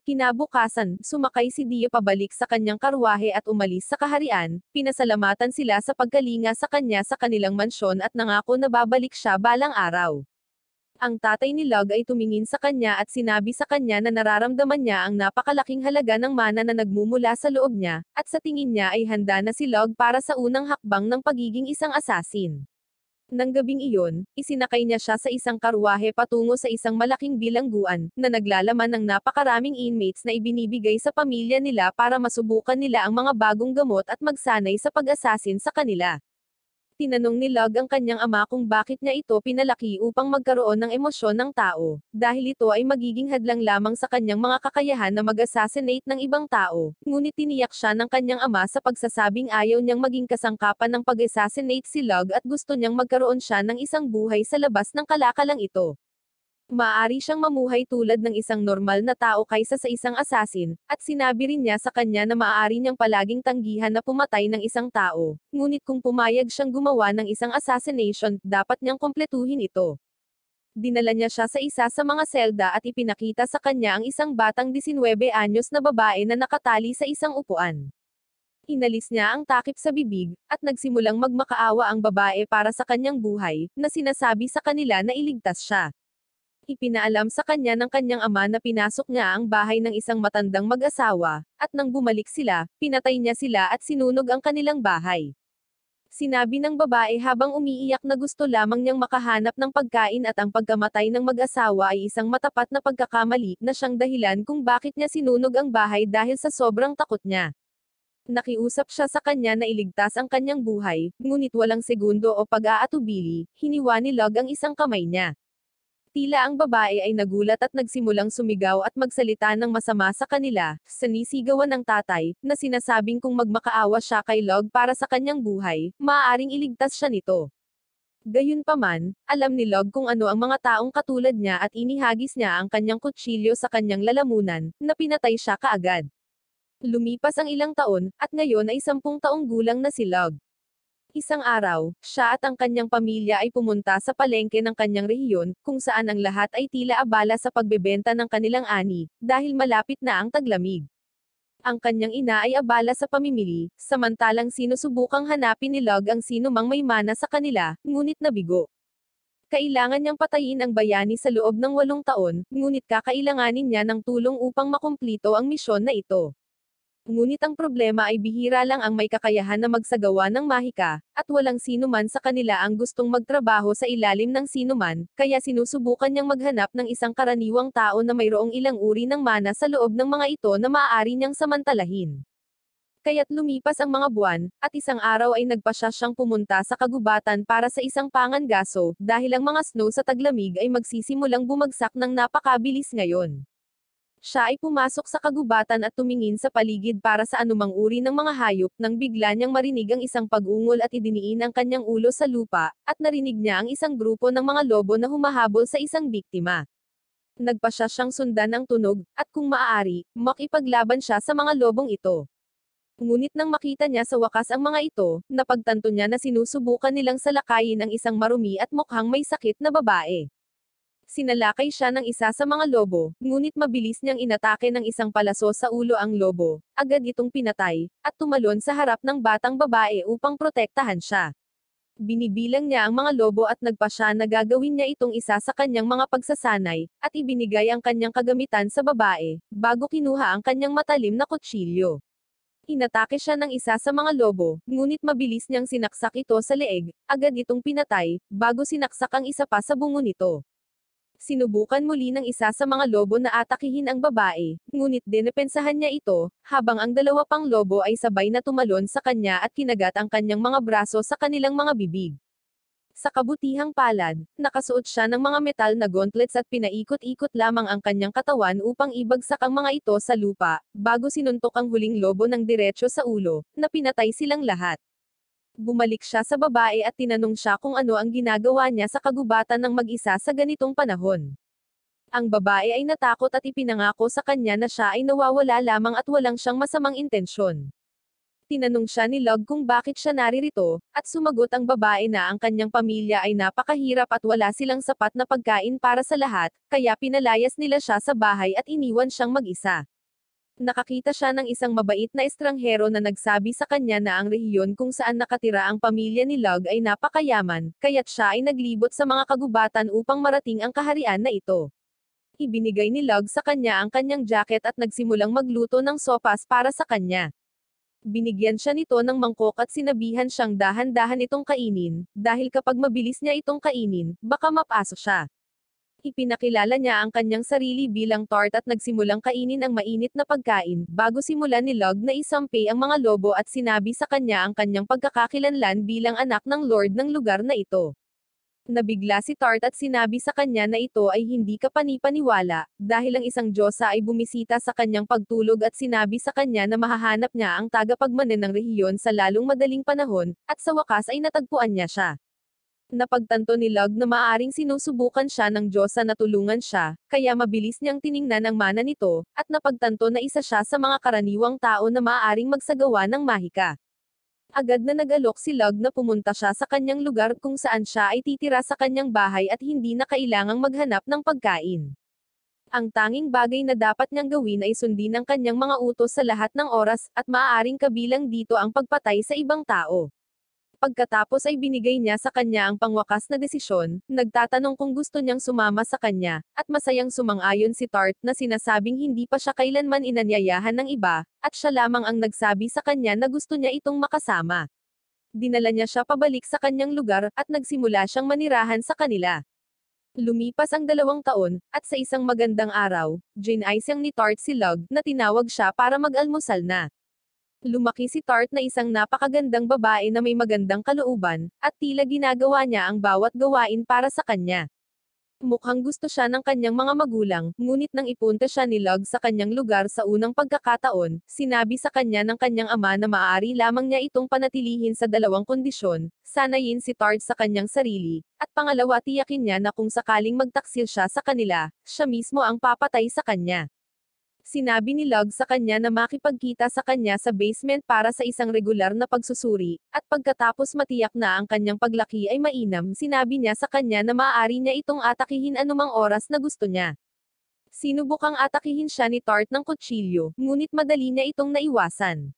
Kinabukasan, sumakay si Dio pabalik sa kanyang karwahe at umalis sa kaharian, pinasalamatan sila sa pagkalinga sa kanya sa kanilang mansyon at nangako na babalik siya balang araw. Ang tatay ni Log ay tumingin sa kanya at sinabi sa kanya na nararamdaman niya ang napakalaking halaga ng mana na nagmumula sa loob niya, at sa tingin niya ay handa na si Log para sa unang hakbang ng pagiging isang asasin. Ng gabing iyon, isinakay niya siya sa isang karwahe patungo sa isang malaking bilangguan, na naglalaman ng napakaraming inmates na ibinibigay sa pamilya nila para masubukan nila ang mga bagong gamot at magsanay sa pag-asasin sa kanila tinanong ni Log ang kanyang ama kung bakit niya ito pinalaki upang magkaroon ng emosyon ng tao, dahil ito ay magiging hadlang lamang sa kanyang mga kakayahan na mag-assassinate ng ibang tao. Ngunit tiniyak siya ng kanyang ama sa pagsasabing ayaw niyang maging kasangkapan ng pag-assassinate si Log at gusto niyang magkaroon siya ng isang buhay sa labas ng kalakalang ito. Maari siyang mamuhay tulad ng isang normal na tao kaysa sa isang asasin, at sinabi rin niya sa kanya na maaari niyang palaging tanggihan na pumatay ng isang tao. Ngunit kung pumayag siyang gumawa ng isang assassination, dapat niyang kompletuhin ito. Dinala niya siya sa isa sa mga selda at ipinakita sa kanya ang isang batang 19 anyos na babae na nakatali sa isang upuan. Inalis niya ang takip sa bibig, at nagsimulang magmakaawa ang babae para sa kanyang buhay, na sinasabi sa kanila na iligtas siya. Ipinaalam sa kanya ng kanyang ama na pinasok nga ang bahay ng isang matandang mag-asawa, at nang bumalik sila, pinatay niya sila at sinunog ang kanilang bahay. Sinabi ng babae habang umiiyak na gusto lamang niyang makahanap ng pagkain at ang pagkamatay ng mag-asawa ay isang matapat na pagkakamali na siyang dahilan kung bakit niya sinunog ang bahay dahil sa sobrang takot niya. Nakiusap siya sa kanya na iligtas ang kanyang buhay, ngunit walang segundo o pag-aatubili, hiniwa ni Log ang isang kamay niya. Tila ang babae ay nagulat at nagsimulang sumigaw at magsalita ng masama sa kanila, sanisigawan ng tatay, na sinasabing kung magmakaawa siya kay Log para sa kanyang buhay, maaaring iligtas siya nito. Gayunpaman, alam ni Log kung ano ang mga taong katulad niya at inihagis niya ang kanyang kutsilyo sa kanyang lalamunan, na pinatay siya kaagad. Lumipas ang ilang taon, at ngayon ay sampung taong gulang na si Log. Isang araw, siya at ang kanyang pamilya ay pumunta sa palengke ng kanyang rehiyon, kung saan ang lahat ay tila abala sa pagbebenta ng kanilang ani, dahil malapit na ang taglamig. Ang kanyang ina ay abala sa pamimili, samantalang sinusubukang hanapin ni Log ang sino mang may mana sa kanila, ngunit nabigo. Kailangan niyang patayin ang bayani sa loob ng walong taon, ngunit kakailanganin niya ng tulong upang makumplito ang misyon na ito. Ngunit ang problema ay bihira lang ang may kakayahan na magsagawa ng mahika, at walang sino man sa kanila ang gustong magtrabaho sa ilalim ng sino man, kaya sinusubukan niyang maghanap ng isang karaniwang tao na mayroong ilang uri ng mana sa loob ng mga ito na maaari niyang samantalahin. Kaya't lumipas ang mga buwan, at isang araw ay nagpasya siyang pumunta sa kagubatan para sa isang pangangaso, dahil ang mga snow sa taglamig ay magsisimulang bumagsak ng napakabilis ngayon. Siya ay pumasok sa kagubatan at tumingin sa paligid para sa anumang uri ng mga hayop nang bigla niyang marinig ang isang pag-ungol at idiniin ang kanyang ulo sa lupa, at narinig niya ang isang grupo ng mga lobo na humahabol sa isang biktima. Nagpa siya siyang sundan ang tunog, at kung maaari, makipaglaban siya sa mga lobong ito. Ngunit nang makita niya sa wakas ang mga ito, napagtanto niya na sinusubukan nilang salakayin ang isang marumi at mukhang may sakit na babae. Sinalakay siya ng isa sa mga lobo, ngunit mabilis niyang inatake ng isang palaso sa ulo ang lobo. Agad itong pinatay, at tumalon sa harap ng batang babae upang protektahan siya. Binibilang niya ang mga lobo at nagpa siya na gagawin niya itong isa sa kanyang mga pagsasanay, at ibinigay ang kanyang kagamitan sa babae, bago kinuha ang kanyang matalim na kutsilyo. Inatake siya ng isa sa mga lobo, ngunit mabilis niyang sinaksak ito sa leeg, agad itong pinatay, bago sinaksak ang isa pa sa bungo nito. Sinubukan muli ng isa sa mga lobo na atakihin ang babae, ngunit dinepensahan niya ito, habang ang dalawa pang lobo ay sabay na tumalon sa kanya at kinagat ang kanyang mga braso sa kanilang mga bibig. Sa kabutihang palad, nakasuot siya ng mga metal na gauntlets at pinaikot-ikot lamang ang kanyang katawan upang ibagsak ang mga ito sa lupa, bago sinuntok ang huling lobo ng diretsyo sa ulo, na pinatay silang lahat. Bumalik siya sa babae at tinanong siya kung ano ang ginagawa niya sa kagubatan ng mag-isa sa ganitong panahon. Ang babae ay natakot at ipinangako sa kanya na siya ay nawawala lamang at walang siyang masamang intensyon. Tinanong siya ni Log kung bakit siya naririto, at sumagot ang babae na ang kanyang pamilya ay napakahirap at wala silang sapat na pagkain para sa lahat, kaya pinalayas nila siya sa bahay at iniwan siyang mag-isa nakakita siya ng isang mabait na estranghero na nagsabi sa kanya na ang rehiyon kung saan nakatira ang pamilya ni Log ay napakayaman, kaya't siya ay naglibot sa mga kagubatan upang marating ang kaharian na ito. Ibinigay ni Log sa kanya ang kanyang jacket at nagsimulang magluto ng sopas para sa kanya. Binigyan siya nito ng mangkok at sinabihan siyang dahan-dahan itong kainin, dahil kapag mabilis niya itong kainin, baka mapaso siya. Ipinakilala niya ang kanyang sarili bilang tort at nagsimulang kainin ang mainit na pagkain, bago simulan ni Log na isampay ang mga lobo at sinabi sa kanya ang kanyang pagkakakilanlan bilang anak ng Lord ng lugar na ito. Nabigla si Tart at sinabi sa kanya na ito ay hindi kapanipaniwala, dahil ang isang diyosa ay bumisita sa kanyang pagtulog at sinabi sa kanya na mahahanap niya ang tagapagmanan ng rehiyon sa lalong madaling panahon, at sa wakas ay natagpuan niya siya napagtanto ni Log na maaring sinusubukan siya ng Diyosa na tulungan siya, kaya mabilis niyang tiningnan ang mana nito, at napagtanto na isa siya sa mga karaniwang tao na maaring magsagawa ng mahika. Agad na nagalok si Log na pumunta siya sa kanyang lugar kung saan siya ay titira sa kanyang bahay at hindi na kailangang maghanap ng pagkain. Ang tanging bagay na dapat niyang gawin ay sundin ang kanyang mga utos sa lahat ng oras, at maaaring kabilang dito ang pagpatay sa ibang tao. Pagkatapos ay binigay niya sa kanya ang pangwakas na desisyon, nagtatanong kung gusto niyang sumama sa kanya, at masayang sumang-ayon si Tart na sinasabing hindi pa siya kailanman inanyayahan ng iba, at siya lamang ang nagsabi sa kanya na gusto niya itong makasama. Dinala niya siya pabalik sa kanyang lugar, at nagsimula siyang manirahan sa kanila. Lumipas ang dalawang taon, at sa isang magandang araw, Jane ay siyang ni Tart si Log, na tinawag siya para mag-almusal na. Lumaki si Tart na isang napakagandang babae na may magandang kalooban, at tila ginagawa niya ang bawat gawain para sa kanya. Mukhang gusto siya ng kanyang mga magulang, ngunit nang ipunta siya ni Log sa kanyang lugar sa unang pagkakataon, sinabi sa kanya ng kanyang ama na maaari lamang niya itong panatilihin sa dalawang kondisyon, sanayin si Tard sa kanyang sarili, at pangalawa tiyakin niya na kung sakaling magtaksil siya sa kanila, siya mismo ang papatay sa kanya. Sinabi ni Log sa kanya na makipagkita sa kanya sa basement para sa isang regular na pagsusuri, at pagkatapos matiyak na ang kanyang paglaki ay mainam, sinabi niya sa kanya na maaari niya itong atakihin anumang oras na gusto niya. Sinubukang atakihin siya ni Tart ng kutsilyo, ngunit madali niya itong naiwasan.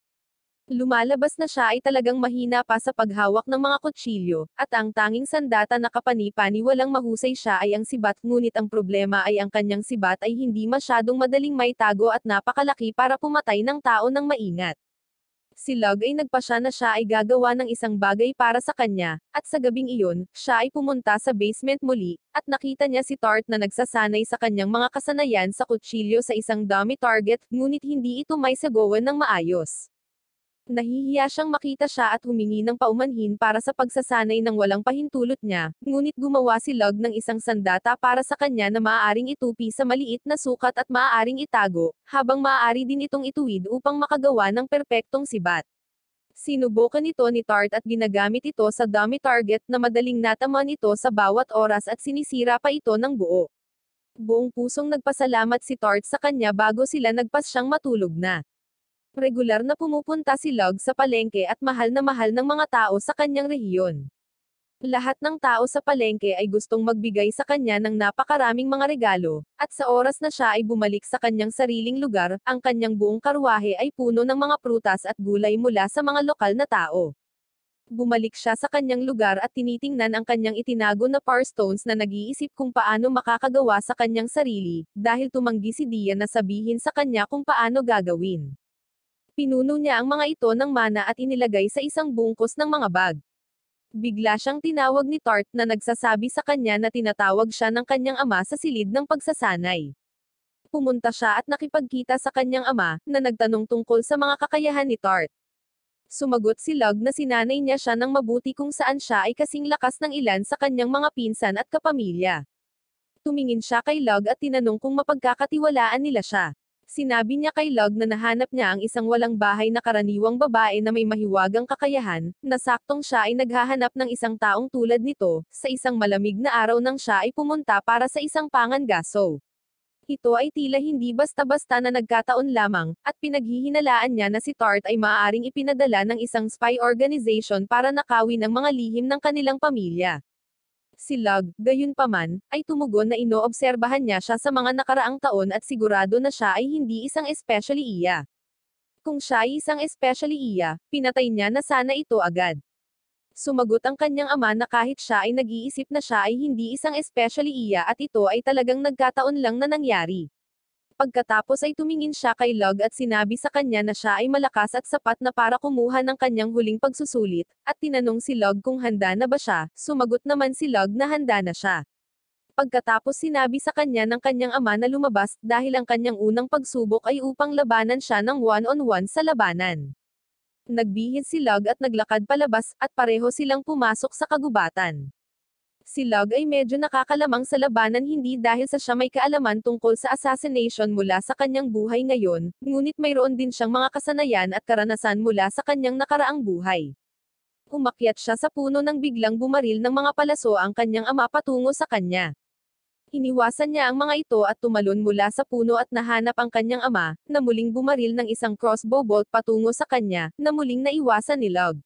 Lumalabas na siya ay talagang mahina pa sa paghawak ng mga kutsilyo, at ang tanging sandata na kapanipani walang mahusay siya ay ang sibat ngunit ang problema ay ang kanyang sibat ay hindi masyadong madaling maitago at napakalaki para pumatay ng tao ng maingat. Si Log ay nagpasya na siya ay gagawa ng isang bagay para sa kanya, at sa gabing iyon, siya ay pumunta sa basement muli, at nakita niya si Tart na nagsasanay sa kanyang mga kasanayan sa kutsilyo sa isang dummy target, ngunit hindi ito may sagawan ng maayos. Nahihiya siyang makita siya at humingi ng paumanhin para sa pagsasanay ng walang pahintulot niya, ngunit gumawa si Log ng isang sandata para sa kanya na maaaring itupi sa maliit na sukat at maaaring itago, habang maaari din itong ituwid upang makagawa ng perpektong sibat. Sinubukan ito ni Tart at ginagamit ito sa dummy target na madaling nataman ito sa bawat oras at sinisira pa ito ng buo. Buong pusong nagpasalamat si Tart sa kanya bago sila nagpas siyang matulog na. Regular na pumupunta si Log sa palengke at mahal na mahal ng mga tao sa kanyang rehiyon. Lahat ng tao sa palengke ay gustong magbigay sa kanya ng napakaraming mga regalo, at sa oras na siya ay bumalik sa kanyang sariling lugar, ang kanyang buong karwahe ay puno ng mga prutas at gulay mula sa mga lokal na tao. Bumalik siya sa kanyang lugar at tinitingnan ang kanyang itinago na parstones na nag-iisip kung paano makakagawa sa kanyang sarili, dahil tumanggi si Dia na sabihin sa kanya kung paano gagawin. Pinuno niya ang mga ito ng mana at inilagay sa isang bungkos ng mga bag. Bigla siyang tinawag ni Tart na nagsasabi sa kanya na tinatawag siya ng kanyang ama sa silid ng pagsasanay. Pumunta siya at nakipagkita sa kanyang ama, na nagtanong tungkol sa mga kakayahan ni Tart. Sumagot si Log na sinanay niya siya ng mabuti kung saan siya ay kasing lakas ng ilan sa kanyang mga pinsan at kapamilya. Tumingin siya kay Log at tinanong kung mapagkakatiwalaan nila siya. Sinabi niya kay Log na nahanap niya ang isang walang bahay na karaniwang babae na may mahiwagang kakayahan, na saktong siya ay naghahanap ng isang taong tulad nito, sa isang malamig na araw nang siya ay pumunta para sa isang pangangaso. Ito ay tila hindi basta-basta na nagkataon lamang, at pinaghihinalaan niya na si Tart ay maaaring ipinadala ng isang spy organization para nakawin ang mga lihim ng kanilang pamilya. Si Lug, gayunpaman, ay tumugon na inoobserbahan niya siya sa mga nakaraang taon at sigurado na siya ay hindi isang especially iya. Kung siya ay isang especially iya, pinatay niya na sana ito agad. Sumagot ang kanyang ama na kahit siya ay nag-iisip na siya ay hindi isang especially iya at ito ay talagang nagkataon lang na nangyari. Pagkatapos ay tumingin siya kay Log at sinabi sa kanya na siya ay malakas at sapat na para kumuha ng kanyang huling pagsusulit, at tinanong si Log kung handa na ba siya, sumagot naman si Log na handa na siya. Pagkatapos sinabi sa kanya ng kanyang ama na lumabas dahil ang kanyang unang pagsubok ay upang labanan siya ng one-on-one sa labanan. Nagbihis si Log at naglakad palabas, at pareho silang pumasok sa kagubatan. Si Log ay medyo nakakalamang sa labanan hindi dahil sa siya may kaalaman tungkol sa assassination mula sa kanyang buhay ngayon, ngunit mayroon din siyang mga kasanayan at karanasan mula sa kanyang nakaraang buhay. Umakyat siya sa puno nang biglang bumaril ng mga palaso ang kanyang ama patungo sa kanya. Iniwasan niya ang mga ito at tumalon mula sa puno at nahanap ang kanyang ama, na muling bumaril ng isang crossbow bolt patungo sa kanya, na muling naiwasan ni Log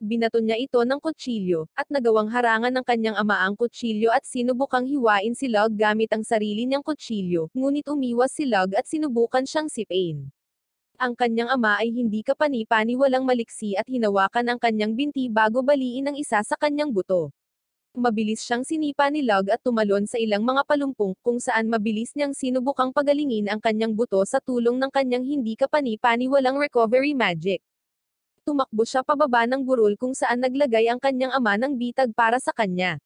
binato niya ito ng kutsilyo, at nagawang harangan ng kanyang ama ang kutsilyo at sinubukang hiwain si Log gamit ang sarili niyang kutsilyo, ngunit umiwas si Log at sinubukan siyang sipain. Ang kanyang ama ay hindi kapani-pani walang maliksi at hinawakan ang kanyang binti bago baliin ang isa sa kanyang buto. Mabilis siyang sinipa ni Log at tumalon sa ilang mga palumpong kung saan mabilis niyang sinubukang pagalingin ang kanyang buto sa tulong ng kanyang hindi kapani-pani walang recovery magic tumakbo siya pababa ng gurul kung saan naglagay ang kanyang ama ng bitag para sa kanya.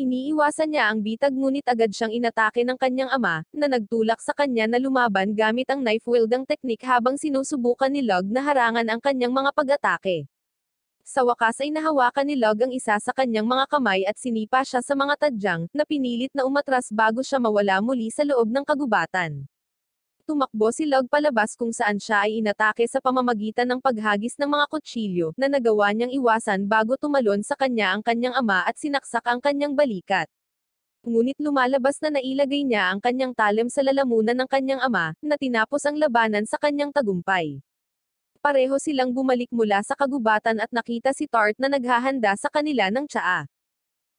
Iniiwasan niya ang bitag ngunit agad siyang inatake ng kanyang ama, na nagtulak sa kanya na lumaban gamit ang knife wielding technique habang sinusubukan ni Log na harangan ang kanyang mga pag-atake. Sa wakas ay nahawakan ni Log ang isa sa kanyang mga kamay at sinipa siya sa mga tadyang, na pinilit na umatras bago siya mawala muli sa loob ng kagubatan tumakbo si Log palabas kung saan siya ay inatake sa pamamagitan ng paghagis ng mga kutsilyo, na nagawa niyang iwasan bago tumalon sa kanya ang kanyang ama at sinaksak ang kanyang balikat. Ngunit lumalabas na nailagay niya ang kanyang talem sa lalamunan ng kanyang ama, na tinapos ang labanan sa kanyang tagumpay. Pareho silang bumalik mula sa kagubatan at nakita si Tart na naghahanda sa kanila ng tsaa.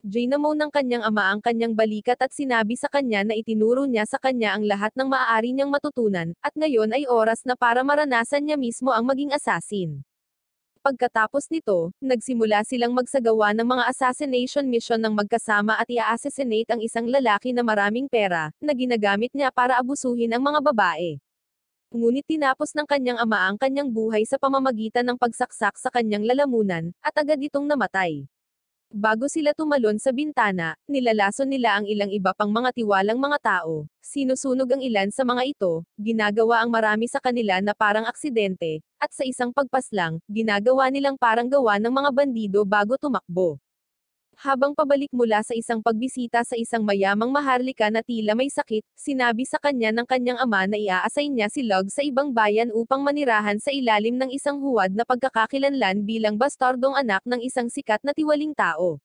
Dinamo ng kanyang ama ang kanyang balikat at sinabi sa kanya na itinuro niya sa kanya ang lahat ng maaari niyang matutunan, at ngayon ay oras na para maranasan niya mismo ang maging asasin. Pagkatapos nito, nagsimula silang magsagawa ng mga assassination mission ng magkasama at i-assassinate ang isang lalaki na maraming pera, na ginagamit niya para abusuhin ang mga babae. Ngunit tinapos ng kanyang ama ang kanyang buhay sa pamamagitan ng pagsaksak sa kanyang lalamunan, at agad itong namatay. Bago sila tumalon sa bintana, nilalason nila ang ilang iba pang mga tiwalang mga tao, sinusunog ang ilan sa mga ito, ginagawa ang marami sa kanila na parang aksidente, at sa isang pagpaslang, ginagawa nilang parang gawa ng mga bandido bago tumakbo. Habang pabalik mula sa isang pagbisita sa isang mayamang maharlika na tila may sakit, sinabi sa kanya ng kanyang ama na iaassign niya si Log sa ibang bayan upang manirahan sa ilalim ng isang huwad na pagkakakilanlan bilang bastardong anak ng isang sikat na tiwaling tao.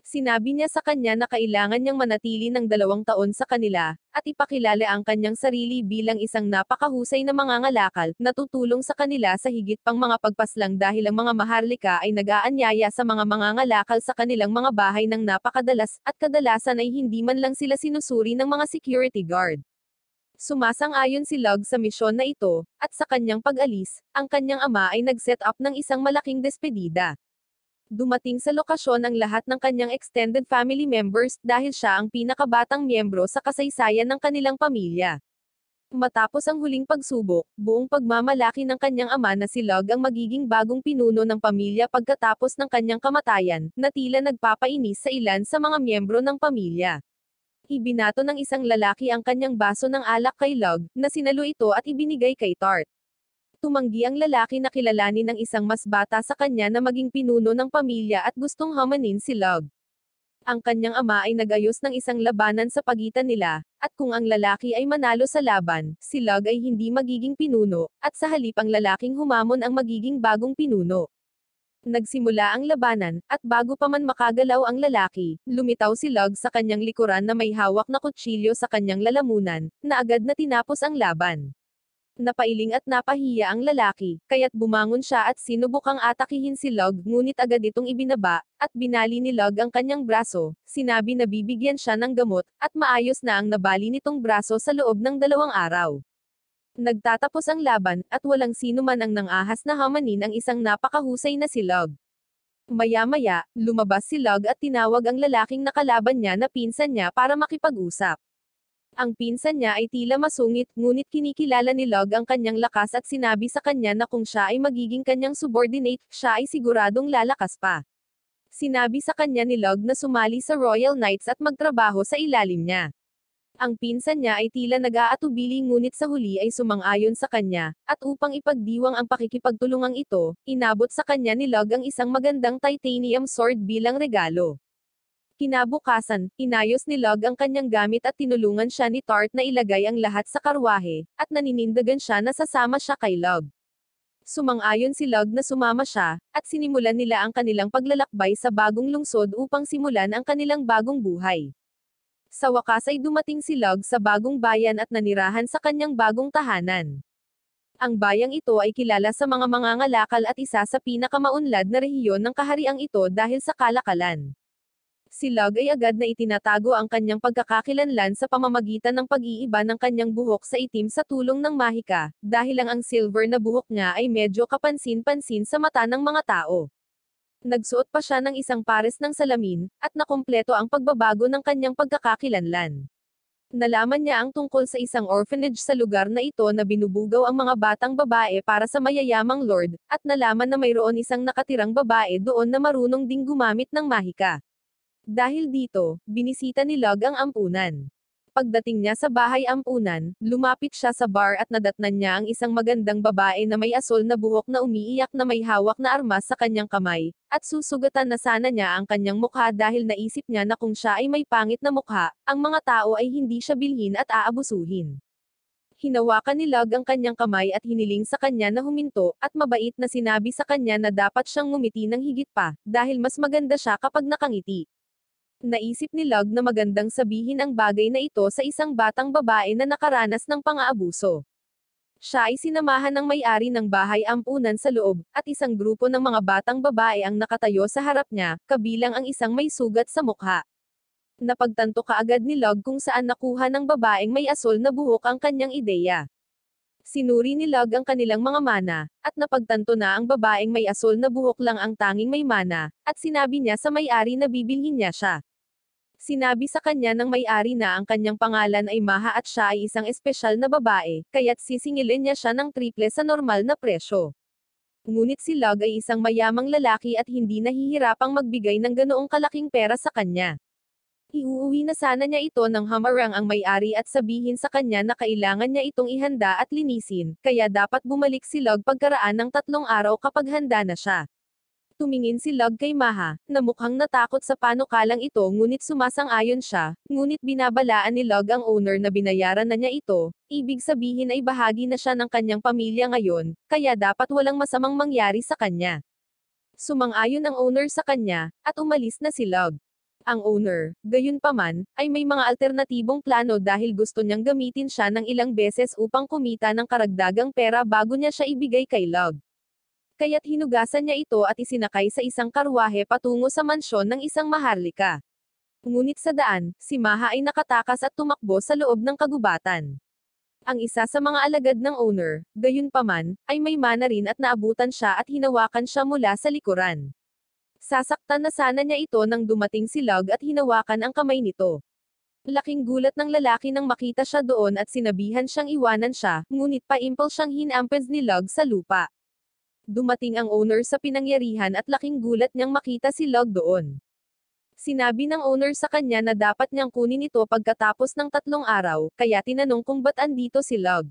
Sinabi niya sa kanya na kailangan niyang manatili ng dalawang taon sa kanila, at ipakilala ang kanyang sarili bilang isang napakahusay na mangangalakal, na tutulong sa kanila sa higit pang mga pagpaslang dahil ang mga maharlika ay nag-aanyaya sa mga mangangalakal sa kanilang mga bahay ng napakadalas, at kadalasan ay hindi man lang sila sinusuri ng mga security guard. Sumasang-ayon si Log sa misyon na ito, at sa kanyang pag-alis, ang kanyang ama ay nag-set up ng isang malaking despedida dumating sa lokasyon ang lahat ng kanyang extended family members dahil siya ang pinakabatang miyembro sa kasaysayan ng kanilang pamilya. Matapos ang huling pagsubok, buong pagmamalaki ng kanyang ama na si Log ang magiging bagong pinuno ng pamilya pagkatapos ng kanyang kamatayan, na tila nagpapainis sa ilan sa mga miyembro ng pamilya. Ibinato ng isang lalaki ang kanyang baso ng alak kay Log, na sinalo ito at ibinigay kay Tart. Tumanggi ang lalaki na kilalanin ng isang mas bata sa kanya na maging pinuno ng pamilya at gustong hamanin si Log. Ang kanyang ama ay nagayos ng isang labanan sa pagitan nila, at kung ang lalaki ay manalo sa laban, si Log ay hindi magiging pinuno, at sa halip ang lalaking humamon ang magiging bagong pinuno. Nagsimula ang labanan, at bago pa man makagalaw ang lalaki, lumitaw si Log sa kanyang likuran na may hawak na kutsilyo sa kanyang lalamunan, na agad na tinapos ang laban napailing at napahiya ang lalaki, kaya't bumangon siya at sinubukang atakihin si Log, ngunit agad itong ibinaba, at binali ni Log ang kanyang braso, sinabi na bibigyan siya ng gamot, at maayos na ang nabali nitong braso sa loob ng dalawang araw. Nagtatapos ang laban, at walang sino man ang nangahas na hamanin ang isang napakahusay na si Log. Maya-maya, lumabas si Log at tinawag ang lalaking nakalaban niya na pinsan niya para makipag-usap. Ang pinsan niya ay tila masungit, ngunit kinikilala ni Log ang kanyang lakas at sinabi sa kanya na kung siya ay magiging kanyang subordinate, siya ay siguradong lalakas pa. Sinabi sa kanya ni Log na sumali sa Royal Knights at magtrabaho sa ilalim niya. Ang pinsan niya ay tila nag-aatubili ngunit sa huli ay sumang-ayon sa kanya, at upang ipagdiwang ang pakikipagtulungang ito, inabot sa kanya ni Log ang isang magandang titanium sword bilang regalo. Kinabukasan, inayos ni Log ang kanyang gamit at tinulungan siya ni Tart na ilagay ang lahat sa karwahe, at naninindagan siya na sasama siya kay Log. Sumang-ayon si Log na sumama siya, at sinimulan nila ang kanilang paglalakbay sa bagong lungsod upang simulan ang kanilang bagong buhay. Sa wakas ay dumating si Log sa bagong bayan at nanirahan sa kanyang bagong tahanan. Ang bayang ito ay kilala sa mga mangangalakal at isa sa pinakamaunlad na rehiyon ng kahariang ito dahil sa kalakalan si Log ay agad na itinatago ang kanyang pagkakakilanlan sa pamamagitan ng pag-iiba ng kanyang buhok sa itim sa tulong ng mahika, dahil lang ang silver na buhok nga ay medyo kapansin-pansin sa mata ng mga tao. Nagsuot pa siya ng isang pares ng salamin, at nakumpleto ang pagbabago ng kanyang pagkakakilanlan. Nalaman niya ang tungkol sa isang orphanage sa lugar na ito na binubugaw ang mga batang babae para sa mayayamang lord, at nalaman na mayroon isang nakatirang babae doon na marunong ding gumamit ng mahika. Dahil dito, binisita ni Log ang ampunan. Pagdating niya sa bahay ampunan, lumapit siya sa bar at nadatnan niya ang isang magandang babae na may asol na buhok na umiiyak na may hawak na armas sa kanyang kamay, at susugatan na sana niya ang kanyang mukha dahil naisip niya na kung siya ay may pangit na mukha, ang mga tao ay hindi siya bilhin at aabusuhin. Hinawakan ni Log ang kanyang kamay at hiniling sa kanya na huminto, at mabait na sinabi sa kanya na dapat siyang ngumiti ng higit pa, dahil mas maganda siya kapag nakangiti. Naisip ni Lug na magandang sabihin ang bagay na ito sa isang batang babae na nakaranas ng pang-aabuso. Siya ay sinamahan ng may-ari ng bahay ampunan sa loob, at isang grupo ng mga batang babae ang nakatayo sa harap niya, kabilang ang isang may sugat sa mukha. Napagtanto kaagad ni Log kung saan nakuha ng babaeng may asol na buhok ang kanyang ideya. Sinuri ni Log ang kanilang mga mana, at napagtanto na ang babaeng may asol na buhok lang ang tanging may mana, at sinabi niya sa may-ari na bibilhin niya siya. Sinabi sa kanya ng may-ari na ang kanyang pangalan ay Maha at siya ay isang espesyal na babae, kaya't sisingilin niya siya ng triple sa normal na presyo. Ngunit si Log ay isang mayamang lalaki at hindi nahihirapang magbigay ng ganoong kalaking pera sa kanya. Iuuwi na sana niya ito ng hamarang ang may-ari at sabihin sa kanya na kailangan niya itong ihanda at linisin, kaya dapat bumalik si Log pagkaraan ng tatlong araw kapag handa na siya tumingin si Log kay Maha, na mukhang natakot sa panukalang ito ngunit sumasang-ayon siya, ngunit binabalaan ni Log ang owner na binayaran na niya ito, ibig sabihin ay bahagi na siya ng kanyang pamilya ngayon, kaya dapat walang masamang mangyari sa kanya. Sumang-ayon ang owner sa kanya, at umalis na si Log. Ang owner, gayunpaman, ay may mga alternatibong plano dahil gusto niyang gamitin siya ng ilang beses upang kumita ng karagdagang pera bago niya siya ibigay kay Log kaya't hinugasan niya ito at isinakay sa isang karwahe patungo sa mansyon ng isang maharlika. Ngunit sa daan, si Maha ay nakatakas at tumakbo sa loob ng kagubatan. Ang isa sa mga alagad ng owner, gayunpaman, ay may mana rin at naabutan siya at hinawakan siya mula sa likuran. Sasaktan na sana niya ito nang dumating si Log at hinawakan ang kamay nito. Laking gulat ng lalaki nang makita siya doon at sinabihan siyang iwanan siya, ngunit pa impel siyang hinampens ni Log sa lupa dumating ang owner sa pinangyarihan at laking gulat niyang makita si Log doon. Sinabi ng owner sa kanya na dapat niyang kunin ito pagkatapos ng tatlong araw, kaya tinanong kung ba't andito si Log.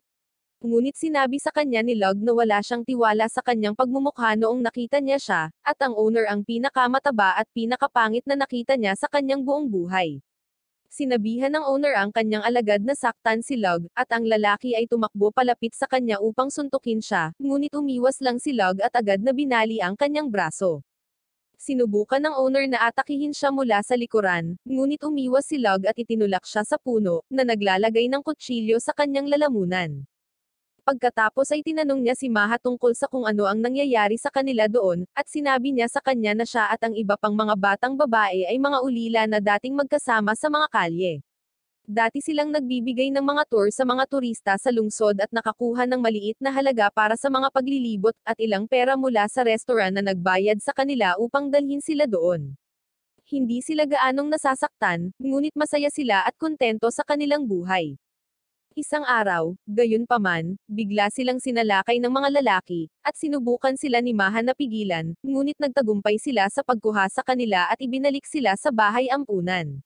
Ngunit sinabi sa kanya ni Log na wala siyang tiwala sa kanyang pagmumukha noong nakita niya siya, at ang owner ang pinakamataba at pinakapangit na nakita niya sa kanyang buong buhay. Sinabihan ng owner ang kanyang alagad na saktan si Log, at ang lalaki ay tumakbo palapit sa kanya upang suntukin siya, ngunit umiwas lang si Log at agad na binali ang kanyang braso. Sinubukan ng owner na atakihin siya mula sa likuran, ngunit umiwas si Log at itinulak siya sa puno, na naglalagay ng kutsilyo sa kanyang lalamunan. Pagkatapos ay tinanong niya si Maha tungkol sa kung ano ang nangyayari sa kanila doon, at sinabi niya sa kanya na siya at ang iba pang mga batang babae ay mga ulila na dating magkasama sa mga kalye. Dati silang nagbibigay ng mga tour sa mga turista sa lungsod at nakakuha ng maliit na halaga para sa mga paglilibot at ilang pera mula sa restaurant na nagbayad sa kanila upang dalhin sila doon. Hindi sila gaanong nasasaktan, ngunit masaya sila at kontento sa kanilang buhay. Isang araw, gayunpaman, bigla silang sinalakay ng mga lalaki, at sinubukan sila ni Maha na pigilan, ngunit nagtagumpay sila sa pagkuha sa kanila at ibinalik sila sa bahay ampunan.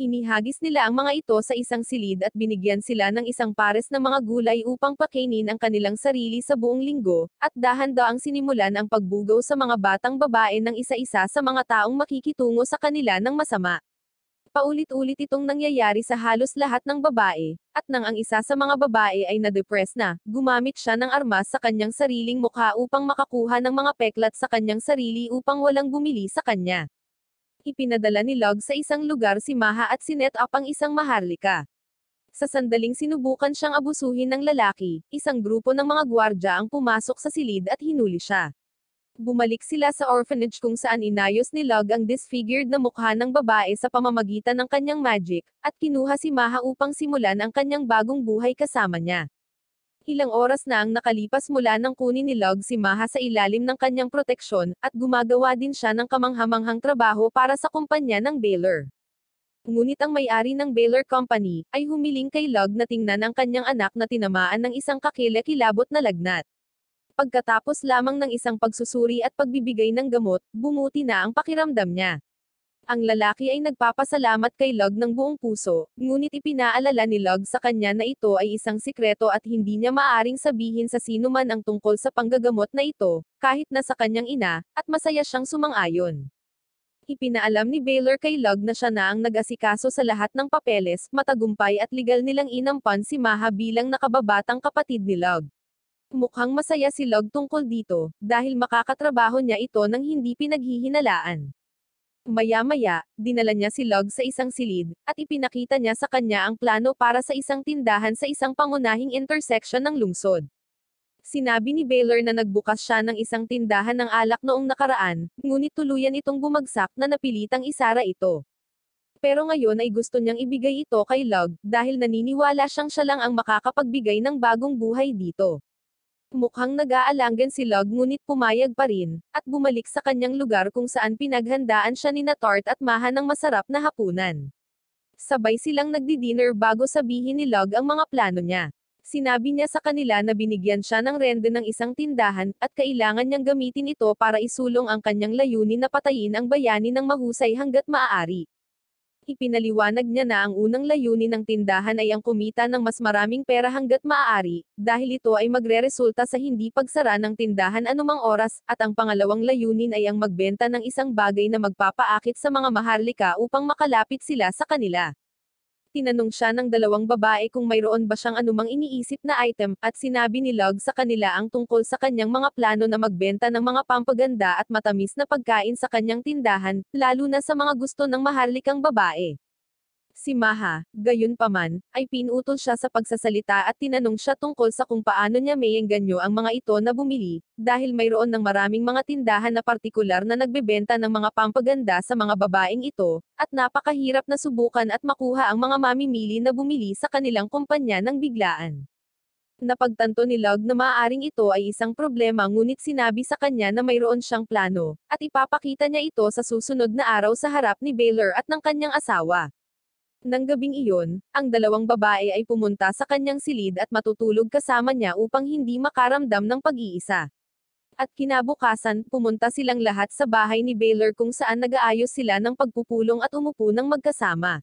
Inihagis nila ang mga ito sa isang silid at binigyan sila ng isang pares ng mga gulay upang pakainin ang kanilang sarili sa buong linggo, at dahan-daang sinimulan ang pagbugaw sa mga batang babae ng isa-isa sa mga taong makikitungo sa kanila ng masama. Paulit-ulit itong nangyayari sa halos lahat ng babae, at nang ang isa sa mga babae ay na-depress na, gumamit siya ng armas sa kanyang sariling mukha upang makakuha ng mga peklat sa kanyang sarili upang walang bumili sa kanya. Ipinadala ni Log sa isang lugar si Maha at sinet up ang isang maharlika. Sa sandaling sinubukan siyang abusuhin ng lalaki, isang grupo ng mga gwardya ang pumasok sa silid at hinuli siya bumalik sila sa orphanage kung saan inayos ni Log ang disfigured na mukha ng babae sa pamamagitan ng kanyang magic, at kinuha si Maha upang simulan ang kanyang bagong buhay kasama niya. Ilang oras na ang nakalipas mula nang kunin ni Log si Maha sa ilalim ng kanyang proteksyon, at gumagawa din siya ng kamanghamanghang trabaho para sa kumpanya ng Baylor. Ngunit ang may-ari ng Baylor Company, ay humiling kay Log na tingnan ang kanyang anak na tinamaan ng isang kakilakilabot na lagnat pagkatapos lamang ng isang pagsusuri at pagbibigay ng gamot, bumuti na ang pakiramdam niya. Ang lalaki ay nagpapasalamat kay Log ng buong puso, ngunit ipinaalala ni Log sa kanya na ito ay isang sikreto at hindi niya maaring sabihin sa sino man ang tungkol sa panggagamot na ito, kahit na sa kanyang ina, at masaya siyang sumang-ayon. Ipinaalam ni Baylor kay Log na siya na ang nag-asikaso sa lahat ng papeles, matagumpay at legal nilang inampan si Maha bilang nakababatang kapatid ni Log. Mukhang masaya si Log tungkol dito, dahil makakatrabaho niya ito ng hindi pinaghihinalaan. Maya-maya, dinala niya si Log sa isang silid, at ipinakita niya sa kanya ang plano para sa isang tindahan sa isang pangunahing intersection ng lungsod. Sinabi ni Baylor na nagbukas siya ng isang tindahan ng alak noong nakaraan, ngunit tuluyan itong bumagsak na napilitang isara ito. Pero ngayon ay gusto niyang ibigay ito kay Log, dahil naniniwala siyang siya lang ang makakapagbigay ng bagong buhay dito. Mukhang nag-aalanggan si Log ngunit pumayag pa rin, at bumalik sa kanyang lugar kung saan pinaghandaan siya ni na at Maha ng masarap na hapunan. Sabay silang nagdi-dinner bago sabihin ni Log ang mga plano niya. Sinabi niya sa kanila na binigyan siya ng rende ng isang tindahan, at kailangan niyang gamitin ito para isulong ang kanyang layunin na patayin ang bayani ng mahusay hanggat maaari ipinaliwanag niya na ang unang layunin ng tindahan ay ang kumita ng mas maraming pera hanggat maaari, dahil ito ay magreresulta sa hindi pagsara ng tindahan anumang oras, at ang pangalawang layunin ay ang magbenta ng isang bagay na magpapaakit sa mga maharlika upang makalapit sila sa kanila tinanong siya ng dalawang babae kung mayroon ba siyang anumang iniisip na item, at sinabi ni Log sa kanila ang tungkol sa kanyang mga plano na magbenta ng mga pampaganda at matamis na pagkain sa kanyang tindahan, lalo na sa mga gusto ng maharlikang babae. Si Maha, gayunpaman, ay pinutol siya sa pagsasalita at tinanong siya tungkol sa kung paano niya meyengganyo ang mga ito na bumili, dahil mayroon ng maraming mga tindahan na partikular na nagbebenta ng mga pampaganda sa mga babaeng ito, at napakahirap na subukan at makuha ang mga mamimili na bumili sa kanilang kumpanya ng biglaan. Napagtanto ni Log na maaaring ito ay isang problema ngunit sinabi sa kanya na mayroon siyang plano, at ipapakita niya ito sa susunod na araw sa harap ni Baylor at ng kanyang asawa. Nang gabing iyon, ang dalawang babae ay pumunta sa kanyang silid at matutulog kasama niya upang hindi makaramdam ng pag-iisa. At kinabukasan, pumunta silang lahat sa bahay ni Baylor kung saan nag-aayos sila ng pagpupulong at umupo ng magkasama.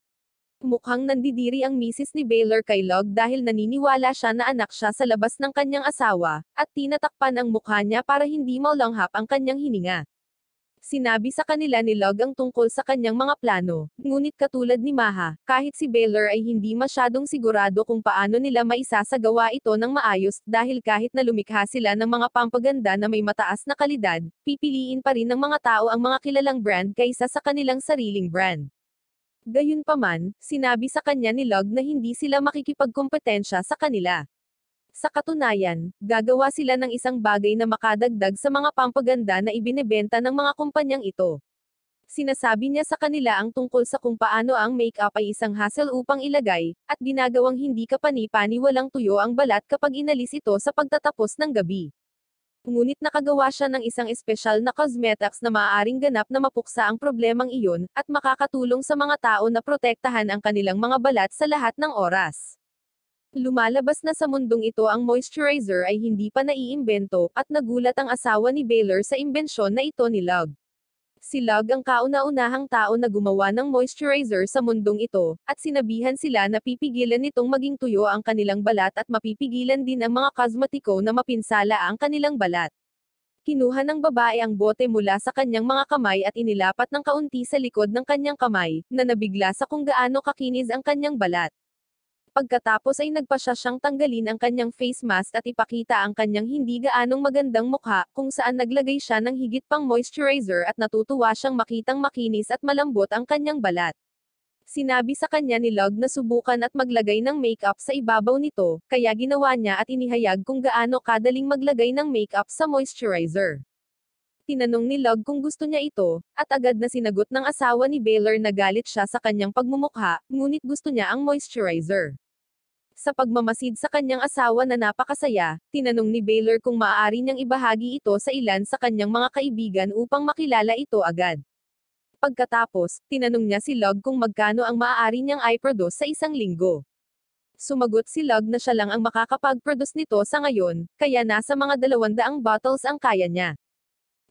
Mukhang nandidiri ang misis ni Baylor kay Log dahil naniniwala siya na anak siya sa labas ng kanyang asawa, at tinatakpan ang mukha niya para hindi maulanghap ang kanyang hininga. Sinabi sa kanila ni Log ang tungkol sa kanyang mga plano, ngunit katulad ni Maha, kahit si Baylor ay hindi masyadong sigurado kung paano nila maisasagawa ito ng maayos, dahil kahit na lumikha sila ng mga pampaganda na may mataas na kalidad, pipiliin pa rin ng mga tao ang mga kilalang brand kaysa sa kanilang sariling brand. Gayunpaman, sinabi sa kanya ni Log na hindi sila makikipagkompetensya sa kanila. Sa katunayan, gagawa sila ng isang bagay na makadagdag sa mga pampaganda na ibinebenta ng mga kumpanyang ito. Sinasabi niya sa kanila ang tungkol sa kung paano ang makeup ay isang hassle upang ilagay, at ginagawang hindi kapani-pani walang tuyo ang balat kapag inalis ito sa pagtatapos ng gabi. Ngunit nakagawa siya ng isang espesyal na cosmetics na maaaring ganap na mapuksa ang problemang iyon, at makakatulong sa mga tao na protektahan ang kanilang mga balat sa lahat ng oras. Lumalabas na sa mundong ito ang moisturizer ay hindi pa naiimbento, at nagulat ang asawa ni Baylor sa imbensyon na ito ni Lug. Si Lug ang kauna-unahang tao na gumawa ng moisturizer sa mundong ito, at sinabihan sila na pipigilan nitong maging tuyo ang kanilang balat at mapipigilan din ang mga kosmetiko na mapinsala ang kanilang balat kinuha ng babae ang bote mula sa kanyang mga kamay at inilapat ng kaunti sa likod ng kanyang kamay, na nabigla sa kung gaano kakinis ang kanyang balat. Pagkatapos ay nagpasya siyang tanggalin ang kanyang face mask at ipakita ang kanyang hindi gaanong magandang mukha, kung saan naglagay siya ng higit pang moisturizer at natutuwa siyang makitang makinis at malambot ang kanyang balat. Sinabi sa kanya ni Log na subukan at maglagay ng makeup sa ibabaw nito, kaya ginawa niya at inihayag kung gaano kadaling maglagay ng makeup sa moisturizer. Tinanong ni Log kung gusto niya ito, at agad na sinagot ng asawa ni Baylor na galit siya sa kanyang pagmumukha, ngunit gusto niya ang moisturizer. Sa pagmamasid sa kanyang asawa na napakasaya, tinanong ni Baylor kung maaari niyang ibahagi ito sa ilan sa kanyang mga kaibigan upang makilala ito agad. Pagkatapos, tinanong niya si Log kung magkano ang maaari niyang i-produce sa isang linggo. Sumagot si Log na siya lang ang makakapag-produce nito sa ngayon, kaya nasa mga 200 bottles ang kaya niya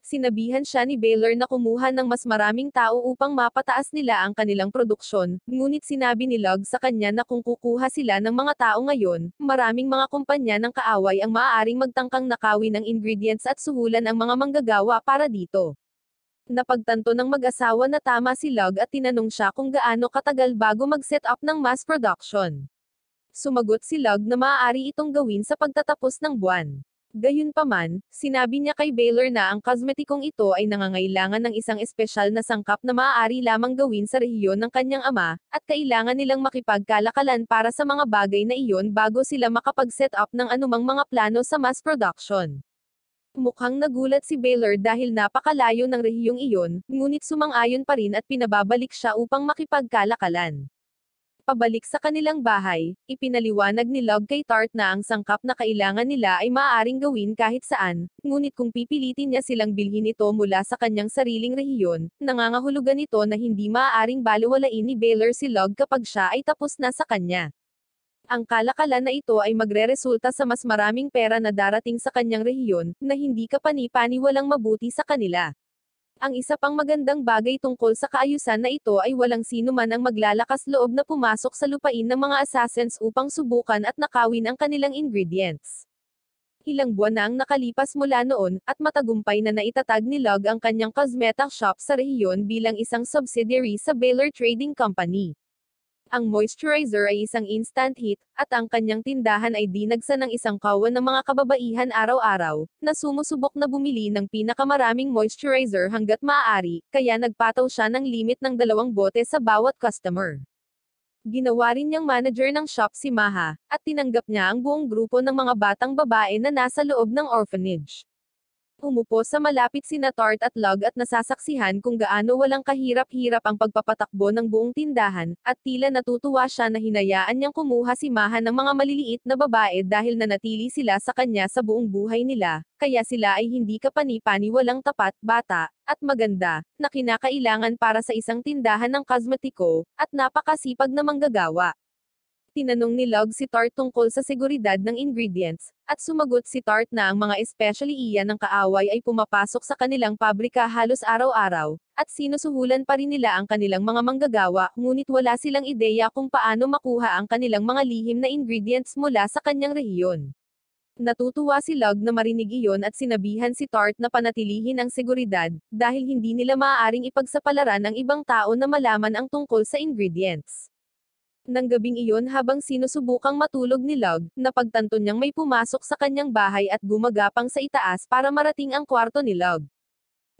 sinabihan siya ni Baylor na kumuha ng mas maraming tao upang mapataas nila ang kanilang produksyon, ngunit sinabi ni Log sa kanya na kung kukuha sila ng mga tao ngayon, maraming mga kumpanya ng kaaway ang maaaring magtangkang nakawi ng ingredients at suhulan ang mga manggagawa para dito. Napagtanto ng mag-asawa na tama si Log at tinanong siya kung gaano katagal bago mag-set up ng mass production. Sumagot si Log na maaari itong gawin sa pagtatapos ng buwan. Gayunpaman, sinabi niya kay Baylor na ang kosmetikong ito ay nangangailangan ng isang espesyal na sangkap na maaari lamang gawin sa rehiyon ng kanyang ama, at kailangan nilang makipagkalakalan para sa mga bagay na iyon bago sila makapag-set up ng anumang mga plano sa mass production. Mukhang nagulat si Baylor dahil napakalayo ng rehiyong iyon, ngunit sumang-ayon pa rin at pinababalik siya upang makipagkalakalan. Pabalik sa kanilang bahay, ipinaliwanag ni Log kay Tart na ang sangkap na kailangan nila ay maaaring gawin kahit saan, ngunit kung pipilitin niya silang bilhin ito mula sa kanyang sariling rehiyon, nangangahulugan ito na hindi maaaring balewalain ni Baylor si Log kapag siya ay tapos na sa kanya. Ang kalakalan na ito ay magreresulta sa mas maraming pera na darating sa kanyang rehiyon, na hindi kapani-paniwalang mabuti sa kanila. Ang isa pang magandang bagay tungkol sa kaayusan na ito ay walang sino man ang maglalakas loob na pumasok sa lupain ng mga assassins upang subukan at nakawin ang kanilang ingredients. Ilang buwan na ang nakalipas mula noon, at matagumpay na naitatag ni Log ang kanyang cosmetic shop sa rehiyon bilang isang subsidiary sa Baylor Trading Company. Ang moisturizer ay isang instant hit, at ang kanyang tindahan ay dinagsan ng isang kawan ng mga kababaihan araw-araw, na sumusubok na bumili ng pinakamaraming moisturizer hanggat maaari, kaya nagpataw siya ng limit ng dalawang bote sa bawat customer. Ginawa rin niyang manager ng shop si Maha, at tinanggap niya ang buong grupo ng mga batang babae na nasa loob ng orphanage humupo sa malapit sina Tart at Log at nasasaksihan kung gaano walang kahirap-hirap ang pagpapatakbo ng buong tindahan, at tila natutuwa siya na hinayaan niyang kumuha si Maha ng mga maliliit na babae dahil nanatili sila sa kanya sa buong buhay nila, kaya sila ay hindi kapani-pani walang tapat, bata, at maganda, na kinakailangan para sa isang tindahan ng kosmetiko, at napakasipag na manggagawa tinanong ni Log si Tart tungkol sa seguridad ng ingredients, at sumagot si Tart na ang mga especially iyan ng kaaway ay pumapasok sa kanilang pabrika halos araw-araw, at sinusuhulan pa rin nila ang kanilang mga manggagawa ngunit wala silang ideya kung paano makuha ang kanilang mga lihim na ingredients mula sa kanyang rehiyon. Natutuwa si Log na marinig iyon at sinabihan si Tart na panatilihin ang seguridad, dahil hindi nila maaaring ipagsapalaran ang ibang tao na malaman ang tungkol sa ingredients ng gabing iyon habang sinusubukang matulog ni Log, napagtanto niyang may pumasok sa kanyang bahay at gumagapang sa itaas para marating ang kwarto ni Log.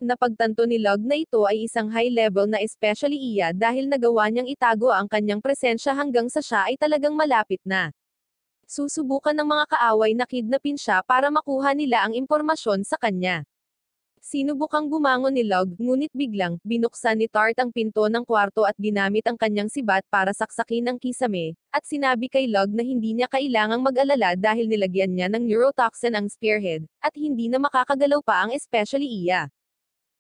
Napagtanto ni Log na ito ay isang high level na especially iya dahil nagawa niyang itago ang kanyang presensya hanggang sa siya ay talagang malapit na. Susubukan ng mga kaaway na kidnapin siya para makuha nila ang impormasyon sa kanya. Sinubukang bumangon ni Log, ngunit biglang, binuksan ni Tart ang pinto ng kwarto at ginamit ang kanyang sibat para saksakin ang kisame, at sinabi kay Log na hindi niya kailangang mag-alala dahil nilagyan niya ng neurotoxin ang spearhead, at hindi na makakagalaw pa ang especially iya.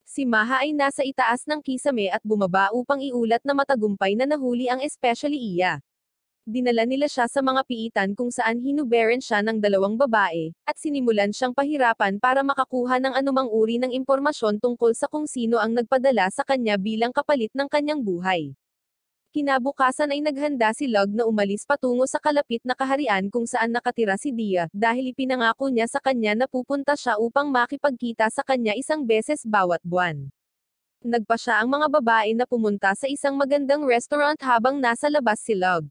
Si Maha ay nasa itaas ng kisame at bumaba upang iulat na matagumpay na nahuli ang especially iya. Dinala nila siya sa mga piitan kung saan hinuberen siya ng dalawang babae, at sinimulan siyang pahirapan para makakuha ng anumang uri ng impormasyon tungkol sa kung sino ang nagpadala sa kanya bilang kapalit ng kanyang buhay. Kinabukasan ay naghanda si Log na umalis patungo sa kalapit na kaharian kung saan nakatira si Dia, dahil ipinangako niya sa kanya na pupunta siya upang makipagkita sa kanya isang beses bawat buwan nagpa siya ang mga babae na pumunta sa isang magandang restaurant habang nasa labas si Log.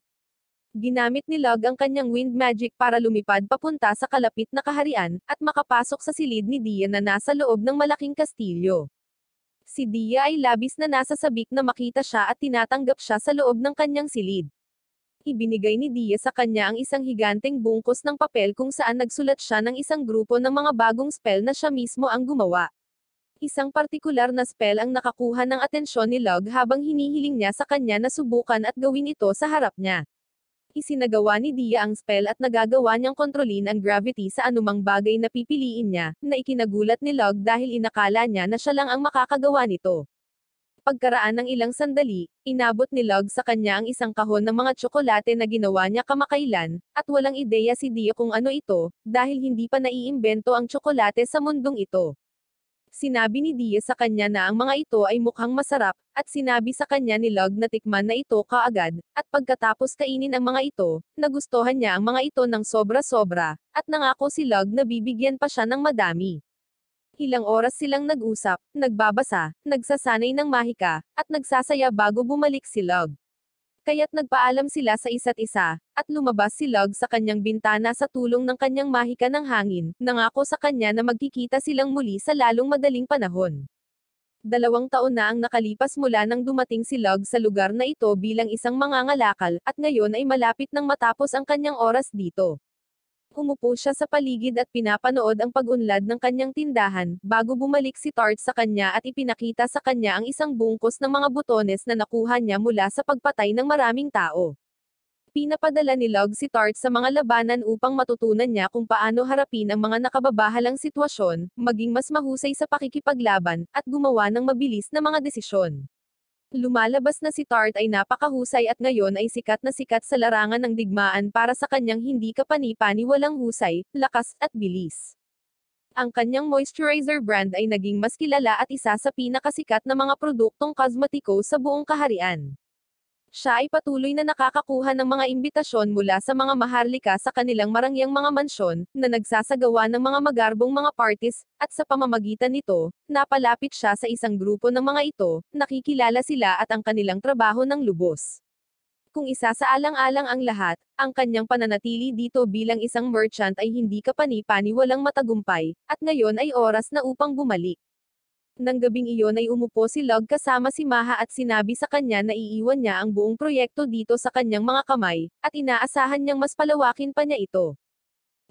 Ginamit ni Log ang kanyang wind magic para lumipad papunta sa kalapit na kaharian, at makapasok sa silid ni Dia na nasa loob ng malaking kastilyo. Si Dia ay labis na nasasabik na makita siya at tinatanggap siya sa loob ng kanyang silid ibinigay ni Dia sa kanya ang isang higanteng bungkos ng papel kung saan nagsulat siya ng isang grupo ng mga bagong spell na siya mismo ang gumawa. Isang partikular na spell ang nakakuha ng atensyon ni Log habang hinihiling niya sa kanya na subukan at gawin ito sa harap niya. Isinagawa ni Dia ang spell at nagagawa niyang kontrolin ang gravity sa anumang bagay na pipiliin niya, na ikinagulat ni Log dahil inakala niya na siya lang ang makakagawa nito. Pagkaraan ng ilang sandali, inabot ni Log sa kanya ang isang kahon ng mga tsokolate na ginawa niya kamakailan, at walang ideya si Dia kung ano ito, dahil hindi pa naiimbento ang tsokolate sa mundong ito. Sinabi ni Dia sa kanya na ang mga ito ay mukhang masarap, at sinabi sa kanya ni Log na tikman na ito kaagad, at pagkatapos kainin ang mga ito, nagustuhan niya ang mga ito ng sobra-sobra, at nangako si Log na bibigyan pa siya ng madami. Ilang oras silang nag-usap, nagbabasa, nagsasanay ng mahika, at nagsasaya bago bumalik si Log. Kaya't nagpaalam sila sa isa't isa, at lumabas si Log sa kanyang bintana sa tulong ng kanyang mahika ng hangin, nangako sa kanya na magkikita silang muli sa lalong madaling panahon. Dalawang taon na ang nakalipas mula nang dumating si Log sa lugar na ito bilang isang mangangalakal, at ngayon ay malapit nang matapos ang kanyang oras dito. Humupo siya sa paligid at pinapanood ang pag-unlad ng kanyang tindahan, bago bumalik si Tart sa kanya at ipinakita sa kanya ang isang bungkos ng mga butones na nakuha niya mula sa pagpatay ng maraming tao. Pinapadala ni Log si Tart sa mga labanan upang matutunan niya kung paano harapin ang mga nakababahalang sitwasyon, maging mas mahusay sa pakikipaglaban, at gumawa ng mabilis na mga desisyon. Lumalabas na si Tart ay napakahusay at ngayon ay sikat na sikat sa larangan ng digmaan para sa kanyang hindi kapanipani walang husay, lakas, at bilis. Ang kanyang moisturizer brand ay naging mas kilala at isa sa pinakasikat na mga produktong kosmetiko sa buong kaharian siya ay patuloy na nakakakuha ng mga imbitasyon mula sa mga maharlika sa kanilang marangyang mga mansyon, na nagsasagawa ng mga magarbong mga parties, at sa pamamagitan nito, napalapit siya sa isang grupo ng mga ito, nakikilala sila at ang kanilang trabaho ng lubos. Kung isa sa alang-alang ang lahat, ang kanyang pananatili dito bilang isang merchant ay hindi kapani paniwalang matagumpay, at ngayon ay oras na upang bumalik. Nang gabing iyon ay umupo si Log kasama si Maha at sinabi sa kanya na iiwan niya ang buong proyekto dito sa kanyang mga kamay, at inaasahan niyang mas palawakin pa niya ito.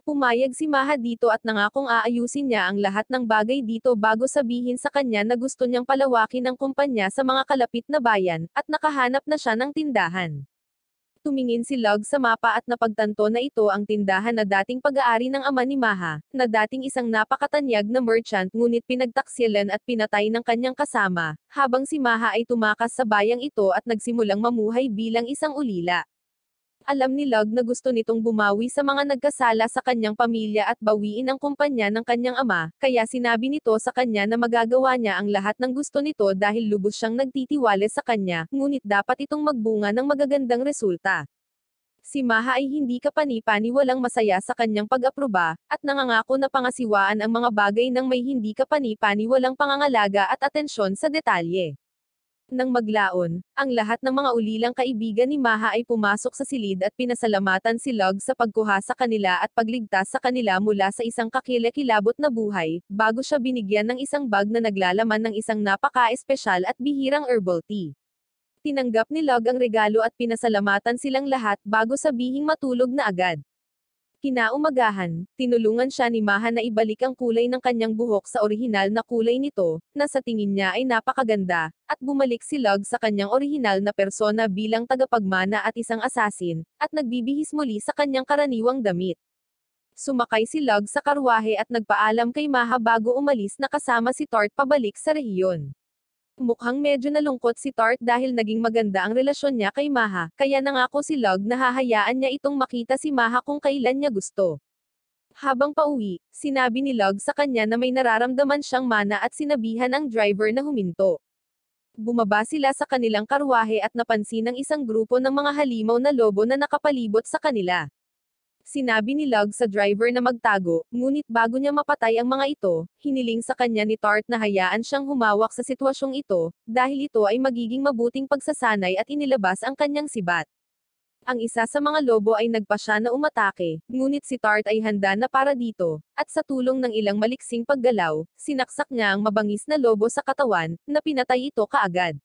Pumayag si Maha dito at nangakong aayusin niya ang lahat ng bagay dito bago sabihin sa kanya na gusto niyang palawakin ang kumpanya sa mga kalapit na bayan, at nakahanap na siya ng tindahan tumingin si Log sa mapa at napagtanto na ito ang tindahan na dating pag-aari ng ama ni Maha, na dating isang napakatanyag na merchant ngunit pinagtaksilan at pinatay ng kanyang kasama, habang si Maha ay tumakas sa bayang ito at nagsimulang mamuhay bilang isang ulila. Alam ni Lug na gusto nitong bumawi sa mga nagkasala sa kanyang pamilya at bawiin ang kumpanya ng kanyang ama, kaya sinabi nito sa kanya na magagawa niya ang lahat ng gusto nito dahil lubos siyang nagtitiwala sa kanya, ngunit dapat itong magbunga ng magagandang resulta. Si Maha ay hindi kapani walang masaya sa kanyang pag-aproba, at nangangako na pangasiwaan ang mga bagay ng may hindi kapani walang pangangalaga at atensyon sa detalye. Nang maglaon, ang lahat ng mga ulilang kaibigan ni Maha ay pumasok sa silid at pinasalamatan si Log sa pagkuha sa kanila at pagligtas sa kanila mula sa isang kakilakilabot na buhay, bago siya binigyan ng isang bag na naglalaman ng isang napaka-espesyal at bihirang herbal tea. Tinanggap ni Log ang regalo at pinasalamatan silang lahat bago sabihing matulog na agad. Kinaumagahan, tinulungan siya ni Maha na ibalik ang kulay ng kanyang buhok sa orihinal na kulay nito, na sa tingin niya ay napakaganda, at bumalik si Lug sa kanyang orihinal na persona bilang tagapagmana at isang asasin, at nagbibihis muli sa kanyang karaniwang damit. Sumakay si Lug sa karwahe at nagpaalam kay Maha bago umalis na kasama si Tort pabalik sa rehiyon. Mukhang medyo nalungkot si Tart dahil naging maganda ang relasyon niya kay Maha, kaya nangako si Log na hahayaan niya itong makita si Maha kung kailan niya gusto. Habang pauwi, sinabi ni Log sa kanya na may nararamdaman siyang mana at sinabihan ang driver na huminto. Bumaba sila sa kanilang karwahe at napansin ng isang grupo ng mga halimaw na lobo na nakapalibot sa kanila. Sinabi ni Lug sa driver na magtago, ngunit bago niya mapatay ang mga ito, hiniling sa kanya ni Tart na hayaan siyang humawak sa sitwasyong ito, dahil ito ay magiging mabuting pagsasanay at inilabas ang kanyang sibat. Ang isa sa mga lobo ay nagpa siya na umatake, ngunit si Tart ay handa na para dito, at sa tulong ng ilang maliksing paggalaw, sinaksak niya ang mabangis na lobo sa katawan, na pinatay ito kaagad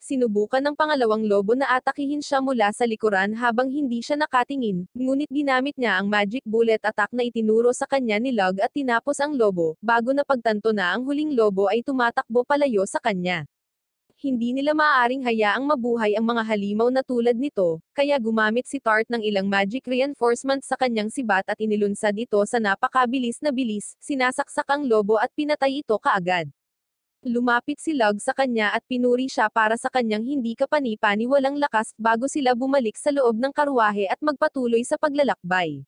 sinubukan ng pangalawang lobo na atakihin siya mula sa likuran habang hindi siya nakatingin, ngunit ginamit niya ang magic bullet attack na itinuro sa kanya ni Log at tinapos ang lobo, bago na pagtanto na ang huling lobo ay tumatakbo palayo sa kanya. Hindi nila maaaring hayaang mabuhay ang mga halimaw na tulad nito, kaya gumamit si Tart ng ilang magic reinforcement sa kanyang sibat at inilunsad ito sa napakabilis na bilis, sinasaksak ang lobo at pinatay ito kaagad. Lumapit si Log sa kanya at pinuri siya para sa kanyang hindi kapani-paniwalang lakas, bago sila bumalik sa loob ng karwahe at magpatuloy sa paglalakbay.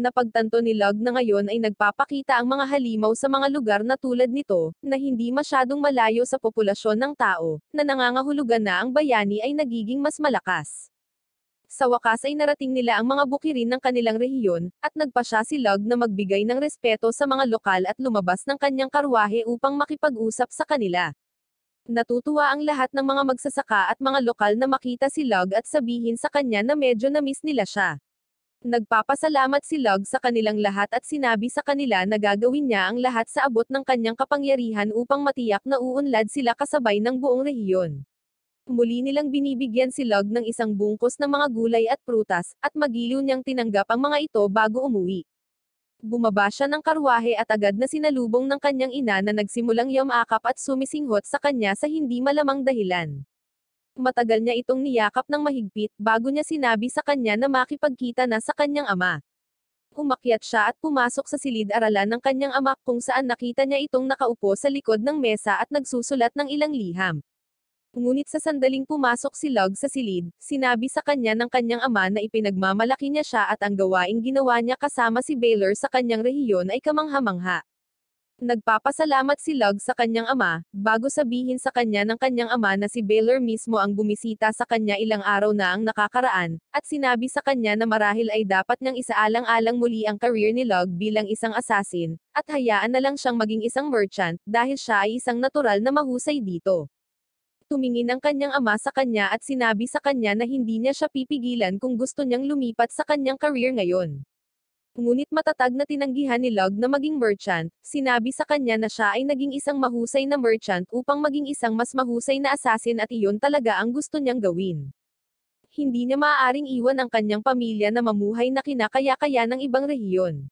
Napagtanto ni Log na ngayon ay nagpapakita ang mga halimaw sa mga lugar na tulad nito, na hindi masyadong malayo sa populasyon ng tao, na nangangahulugan na ang bayani ay nagiging mas malakas. Sa wakas ay narating nila ang mga bukirin ng kanilang rehiyon, at nagpa siya si Lug na magbigay ng respeto sa mga lokal at lumabas ng kanyang karwahe upang makipag-usap sa kanila. Natutuwa ang lahat ng mga magsasaka at mga lokal na makita si Lug at sabihin sa kanya na medyo na-miss nila siya. Nagpapasalamat si Lug sa kanilang lahat at sinabi sa kanila na gagawin niya ang lahat sa abot ng kanyang kapangyarihan upang matiyak na uunlad sila kasabay ng buong rehiyon. Muli nilang binibigyan si Log ng isang bungkos ng mga gulay at prutas, at magiliw niyang tinanggap ang mga ito bago umuwi. Bumaba siya ng karwahe at agad na sinalubong ng kanyang ina na nagsimulang yamakap at sumisinghot sa kanya sa hindi malamang dahilan. Matagal niya itong niyakap ng mahigpit bago niya sinabi sa kanya na makipagkita na sa kanyang ama. Umakyat siya at pumasok sa silid-aralan ng kanyang ama kung saan nakita niya itong nakaupo sa likod ng mesa at nagsusulat ng ilang liham. Ngunit sa sandaling pumasok si Log sa silid, sinabi sa kanya ng kanyang ama na ipinagmamalaki niya siya at ang gawaing ginawa niya kasama si Baylor sa kanyang rehiyon ay kamanghamangha. Nagpapasalamat si Log sa kanyang ama, bago sabihin sa kanya ng kanyang ama na si Baylor mismo ang bumisita sa kanya ilang araw na ang nakakaraan, at sinabi sa kanya na marahil ay dapat niyang isaalang-alang muli ang career ni Log bilang isang assassin, at hayaan na lang siyang maging isang merchant, dahil siya ay isang natural na mahusay dito. Tumingin ang kanyang ama sa kanya at sinabi sa kanya na hindi niya siya pipigilan kung gusto niyang lumipat sa kanyang career ngayon. Ngunit matatag na tinanggihan ni Log na maging merchant, sinabi sa kanya na siya ay naging isang mahusay na merchant upang maging isang mas mahusay na assassin at iyon talaga ang gusto niyang gawin. Hindi niya maaaring iwan ang kanyang pamilya na mamuhay na kinakaya-kaya ng ibang rehiyon.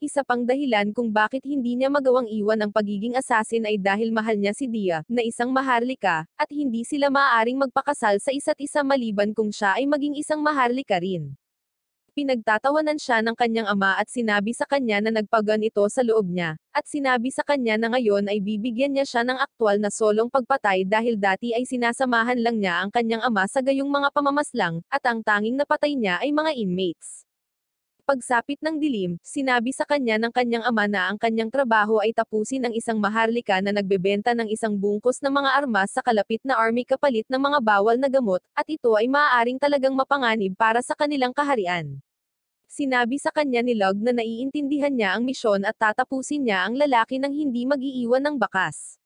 Isa pang dahilan kung bakit hindi niya magawang iwan ang pagiging asasin ay dahil mahal niya si Dia, na isang maharlika, at hindi sila maaaring magpakasal sa isa't isa maliban kung siya ay maging isang maharlika rin. Pinagtatawanan siya ng kanyang ama at sinabi sa kanya na nagpagan ito sa loob niya, at sinabi sa kanya na ngayon ay bibigyan niya siya ng aktwal na solong pagpatay dahil dati ay sinasamahan lang niya ang kanyang ama sa gayong mga pamamaslang, at ang tanging napatay niya ay mga inmates. Pagsapit ng dilim, sinabi sa kanya ng kanyang ama na ang kanyang trabaho ay tapusin ang isang maharlika na nagbebenta ng isang bungkos ng mga armas sa kalapit na army kapalit ng mga bawal na gamot, at ito ay maaaring talagang mapanganib para sa kanilang kaharian. Sinabi sa kanya ni Log na naiintindihan niya ang misyon at tatapusin niya ang lalaki nang hindi mag-iiwan ng bakas.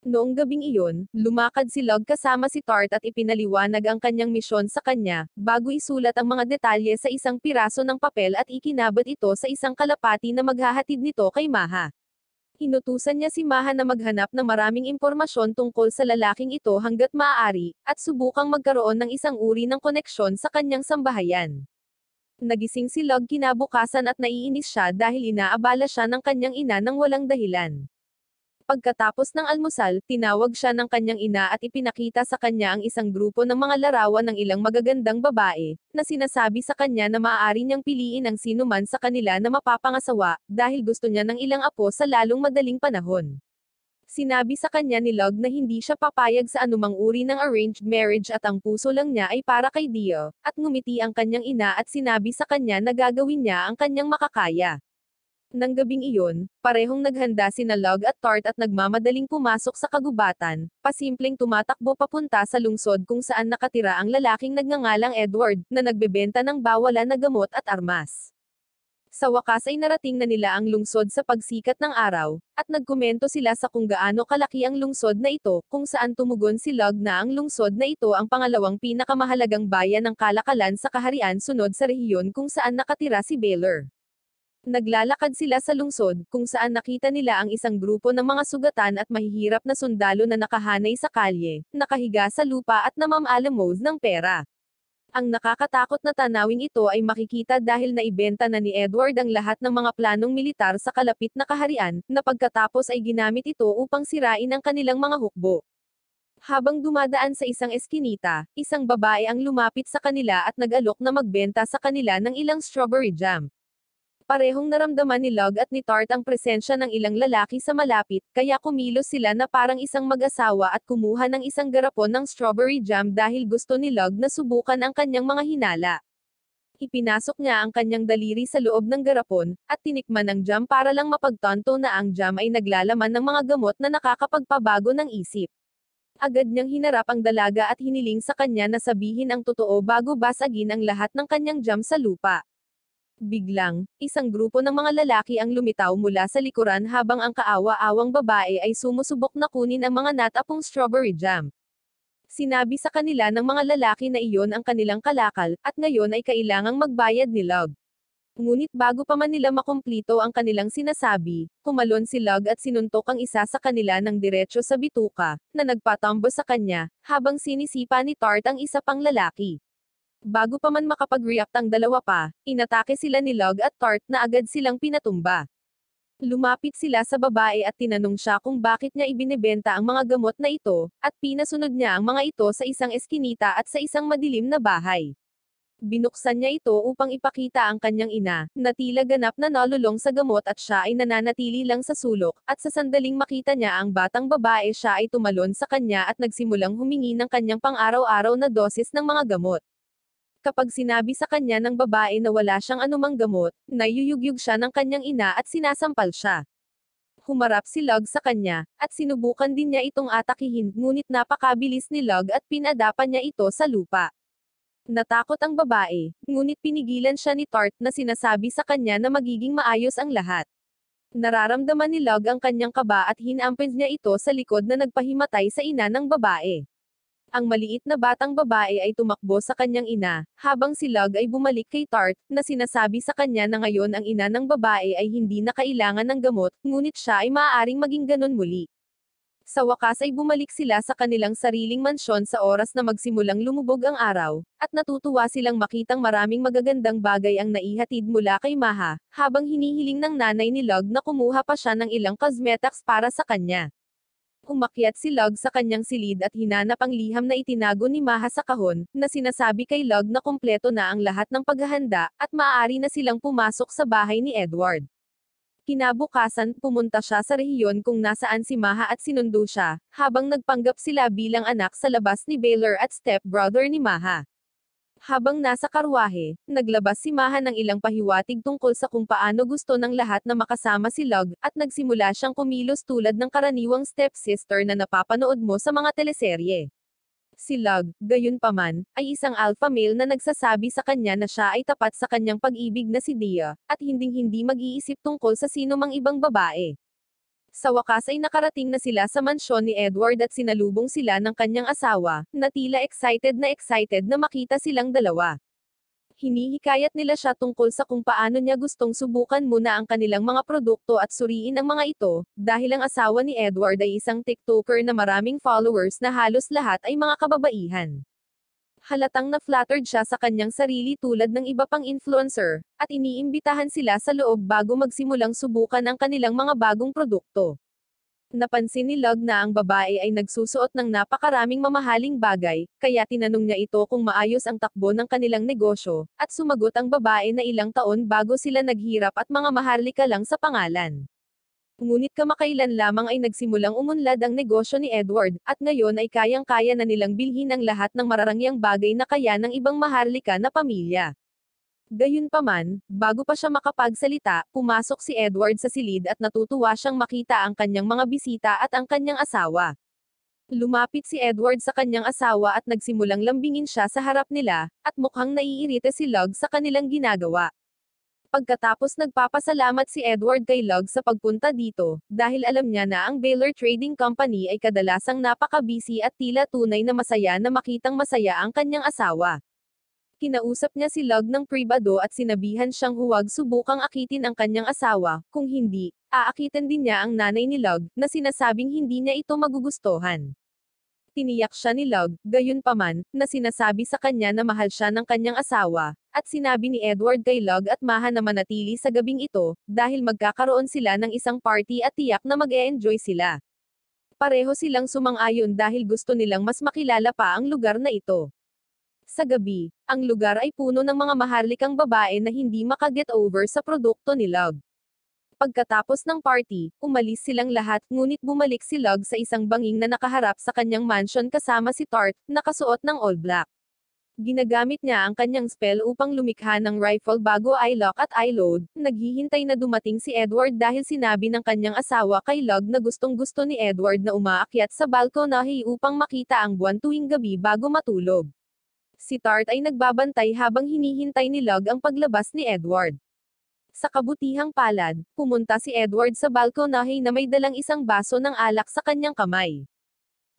Noong gabing iyon, lumakad si Log kasama si Tart at ipinaliwanag ang kanyang misyon sa kanya, bago isulat ang mga detalye sa isang piraso ng papel at ikinabat ito sa isang kalapati na maghahatid nito kay Maha. Inutusan niya si Maha na maghanap ng maraming impormasyon tungkol sa lalaking ito hanggat maaari, at subukang magkaroon ng isang uri ng koneksyon sa kanyang sambahayan. Nagising si Log kinabukasan at naiinis siya dahil inaabala siya ng kanyang ina ng walang dahilan. Pagkatapos ng almusal, tinawag siya ng kanyang ina at ipinakita sa kanya ang isang grupo ng mga larawan ng ilang magagandang babae, na sinasabi sa kanya na maaari niyang piliin ang sino man sa kanila na mapapangasawa, dahil gusto niya ng ilang apo sa lalong madaling panahon. Sinabi sa kanya ni Log na hindi siya papayag sa anumang uri ng arranged marriage at ang puso lang niya ay para kay Dio, at ngumiti ang kanyang ina at sinabi sa kanya na gagawin niya ang kanyang makakaya. Nang gabing iyon, parehong naghanda sina Log at Tart at nagmamadaling pumasok sa kagubatan, pasimpleng tumatakbo papunta sa lungsod kung saan nakatira ang lalaking nagngangalang Edward, na nagbebenta ng bawala na gamot at armas. Sa wakas ay narating na nila ang lungsod sa pagsikat ng araw, at nagkomento sila sa kung gaano kalaki ang lungsod na ito, kung saan tumugon si Log na ang lungsod na ito ang pangalawang pinakamahalagang bayan ng kalakalan sa kaharian sunod sa rehiyon kung saan nakatira si Baylor. Naglalakad sila sa lungsod, kung saan nakita nila ang isang grupo ng mga sugatan at mahihirap na sundalo na nakahanay sa kalye, nakahiga sa lupa at namamalamod ng pera. Ang nakakatakot na tanawing ito ay makikita dahil naibenta na ni Edward ang lahat ng mga planong militar sa kalapit na kaharian, na pagkatapos ay ginamit ito upang sirain ang kanilang mga hukbo. Habang dumadaan sa isang eskinita, isang babae ang lumapit sa kanila at nag-alok na magbenta sa kanila ng ilang strawberry jam. Parehong naramdaman ni Log at ni Tart ang presensya ng ilang lalaki sa malapit, kaya kumilos sila na parang isang mag-asawa at kumuha ng isang garapon ng strawberry jam dahil gusto ni Log na subukan ang kanyang mga hinala. Ipinasok niya ang kanyang daliri sa loob ng garapon, at tinikman ang jam para lang mapagtanto na ang jam ay naglalaman ng mga gamot na nakakapagpabago ng isip. Agad niyang hinarap ang dalaga at hiniling sa kanya na sabihin ang totoo bago basagin ang lahat ng kanyang jam sa lupa. Biglang, isang grupo ng mga lalaki ang lumitaw mula sa likuran habang ang kaawa-awang babae ay sumusubok na kunin ang mga natapong strawberry jam. Sinabi sa kanila ng mga lalaki na iyon ang kanilang kalakal, at ngayon ay kailangang magbayad ni Log. Ngunit bago pa man nila makumplito ang kanilang sinasabi, kumalon si Log at sinuntok ang isa sa kanila ng diretsyo sa bituka, na nagpatambo sa kanya, habang sinisipa ni Tart ang isa pang lalaki. Bago pa man makapag-react ang dalawa pa, inatake sila ni Log at Tart na agad silang pinatumba. Lumapit sila sa babae at tinanong siya kung bakit niya ibinebenta ang mga gamot na ito, at pinasunod niya ang mga ito sa isang eskinita at sa isang madilim na bahay. Binuksan niya ito upang ipakita ang kanyang ina, na tila ganap na nalulong sa gamot at siya ay nananatili lang sa sulok, at sa sandaling makita niya ang batang babae siya ay tumalon sa kanya at nagsimulang humingi ng kanyang pang-araw-araw na dosis ng mga gamot. Kapag sinabi sa kanya ng babae na wala siyang anumang gamot, nayuyugyug siya ng kanyang ina at sinasampal siya. Humarap si Log sa kanya, at sinubukan din niya itong atakihin, ngunit napakabilis ni Log at pinadapan niya ito sa lupa. Natakot ang babae, ngunit pinigilan siya ni Tart na sinasabi sa kanya na magiging maayos ang lahat. Nararamdaman ni Log ang kanyang kaba at hinampens niya ito sa likod na nagpahimatay sa ina ng babae. Ang maliit na batang babae ay tumakbo sa kanyang ina, habang si Lug ay bumalik kay Tart, na sinasabi sa kanya na ngayon ang ina ng babae ay hindi na kailangan ng gamot, ngunit siya ay maaaring maging ganun muli. Sa wakas ay bumalik sila sa kanilang sariling mansyon sa oras na magsimulang lumubog ang araw, at natutuwa silang makitang maraming magagandang bagay ang naihatid mula kay Maha, habang hinihiling ng nanay ni Lug na kumuha pa siya ng ilang cosmetics para sa kanya. Umakyat si Log sa kanyang silid at hinanap ang liham na itinago ni Maha sa kahon, na sinasabi kay Log na kumpleto na ang lahat ng paghahanda, at maaari na silang pumasok sa bahay ni Edward. Kinabukasan, pumunta siya sa rehiyon kung nasaan si Maha at sinundo siya, habang nagpanggap sila bilang anak sa labas ni Baylor at stepbrother ni Maha. Habang nasa karwahe, naglabas si Mahan ng ilang pahiwatig tungkol sa kung paano gusto ng lahat na makasama si Log, at nagsimula siyang kumilos tulad ng karaniwang stepsister na napapanood mo sa mga teleserye. Si Log, gayunpaman, ay isang alpha male na nagsasabi sa kanya na siya ay tapat sa kanyang pag-ibig na si Dia, at hinding-hindi mag-iisip tungkol sa sino mang ibang babae. Sa wakas ay nakarating na sila sa mansyon ni Edward at sinalubong sila ng kanyang asawa, na tila excited na excited na makita silang dalawa. Hinihikayat nila siya tungkol sa kung paano niya gustong subukan muna ang kanilang mga produkto at suriin ang mga ito, dahil ang asawa ni Edward ay isang TikToker na maraming followers na halos lahat ay mga kababaihan halatang na-flattered siya sa kanyang sarili tulad ng iba pang influencer, at iniimbitahan sila sa loob bago magsimulang subukan ang kanilang mga bagong produkto. Napansin ni Log na ang babae ay nagsusuot ng napakaraming mamahaling bagay, kaya tinanong niya ito kung maayos ang takbo ng kanilang negosyo, at sumagot ang babae na ilang taon bago sila naghirap at mga maharlika lang sa pangalan. Ngunit kamakailan lamang ay nagsimulang umunlad ang negosyo ni Edward, at ngayon ay kayang-kaya na nilang bilhin ang lahat ng mararangyang bagay na kaya ng ibang maharlika na pamilya. Gayunpaman, bago pa siya makapagsalita, pumasok si Edward sa silid at natutuwa siyang makita ang kanyang mga bisita at ang kanyang asawa. Lumapit si Edward sa kanyang asawa at nagsimulang lambingin siya sa harap nila, at mukhang naiirita si Log sa kanilang ginagawa. Pagkatapos nagpapasalamat si Edward kay Lug sa pagpunta dito, dahil alam niya na ang Baylor Trading Company ay kadalasang napakabisi at tila tunay na masaya na makitang masaya ang kanyang asawa. Kinausap niya si Lug ng pribado at sinabihan siyang huwag subukang akitin ang kanyang asawa, kung hindi, aakitin din niya ang nanay ni Lug, na sinasabing hindi niya ito magugustuhan. Tiniyak siya ni Log, gayunpaman, na sinasabi sa kanya na mahal siya ng kanyang asawa, at sinabi ni Edward kay Log at Maha na manatili sa gabing ito, dahil magkakaroon sila ng isang party at tiyak na mag-e-enjoy sila. Pareho silang sumang-ayon dahil gusto nilang mas makilala pa ang lugar na ito. Sa gabi, ang lugar ay puno ng mga maharlikang babae na hindi makaget over sa produkto ni Log. Pagkatapos ng party, umalis silang lahat, ngunit bumalik si Log sa isang banging na nakaharap sa kanyang mansion kasama si Tart, nakasuot ng all black. Ginagamit niya ang kanyang spell upang lumikha ng rifle bago ay lock at I load. Naghihintay na dumating si Edward dahil sinabi ng kanyang asawa kay Log na gustong-gusto ni Edward na umaakyat sa balkonahe upang makita ang buwan tuwing gabi bago matulog. Si Tart ay nagbabantay habang hinihintay ni Log ang paglabas ni Edward. Sa kabutihang palad, pumunta si Edward sa balkonahe na may dalang isang baso ng alak sa kanyang kamay.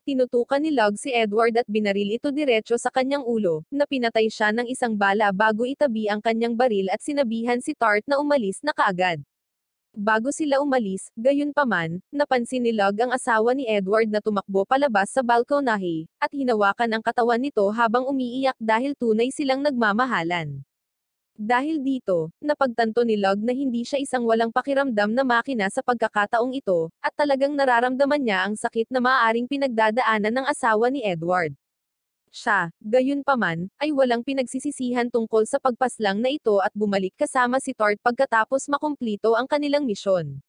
Tinutukan ni Log si Edward at binaril ito diretso sa kanyang ulo, na pinatay siya ng isang bala bago itabi ang kanyang baril at sinabihan si Tart na umalis na kaagad. Bago sila umalis, gayunpaman, napansin ni Log ang asawa ni Edward na tumakbo palabas sa balkonahe, at hinawakan ang katawan nito habang umiiyak dahil tunay silang nagmamahalan. Dahil dito, napagtanto ni Log na hindi siya isang walang pakiramdam na makina sa pagkakataong ito, at talagang nararamdaman niya ang sakit na maaaring pinagdadaanan ng asawa ni Edward. Siya, gayunpaman, ay walang pinagsisisihan tungkol sa pagpaslang na ito at bumalik kasama si Tort pagkatapos makumplito ang kanilang misyon.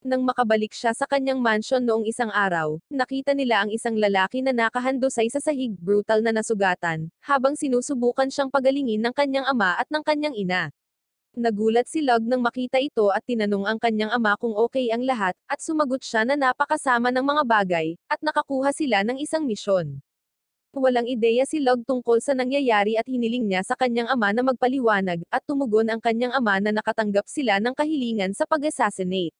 Nang makabalik siya sa kanyang mansion noong isang araw, nakita nila ang isang lalaki na nakahandusay sa sahig, brutal na nasugatan, habang sinusubukan siyang pagalingin ng kanyang ama at ng kanyang ina. Nagulat si Log nang makita ito at tinanong ang kanyang ama kung okay ang lahat, at sumagot siya na napakasama ng mga bagay, at nakakuha sila ng isang misyon. Walang ideya si Log tungkol sa nangyayari at hiniling niya sa kanyang ama na magpaliwanag, at tumugon ang kanyang ama na nakatanggap sila ng kahilingan sa pag-assassinate.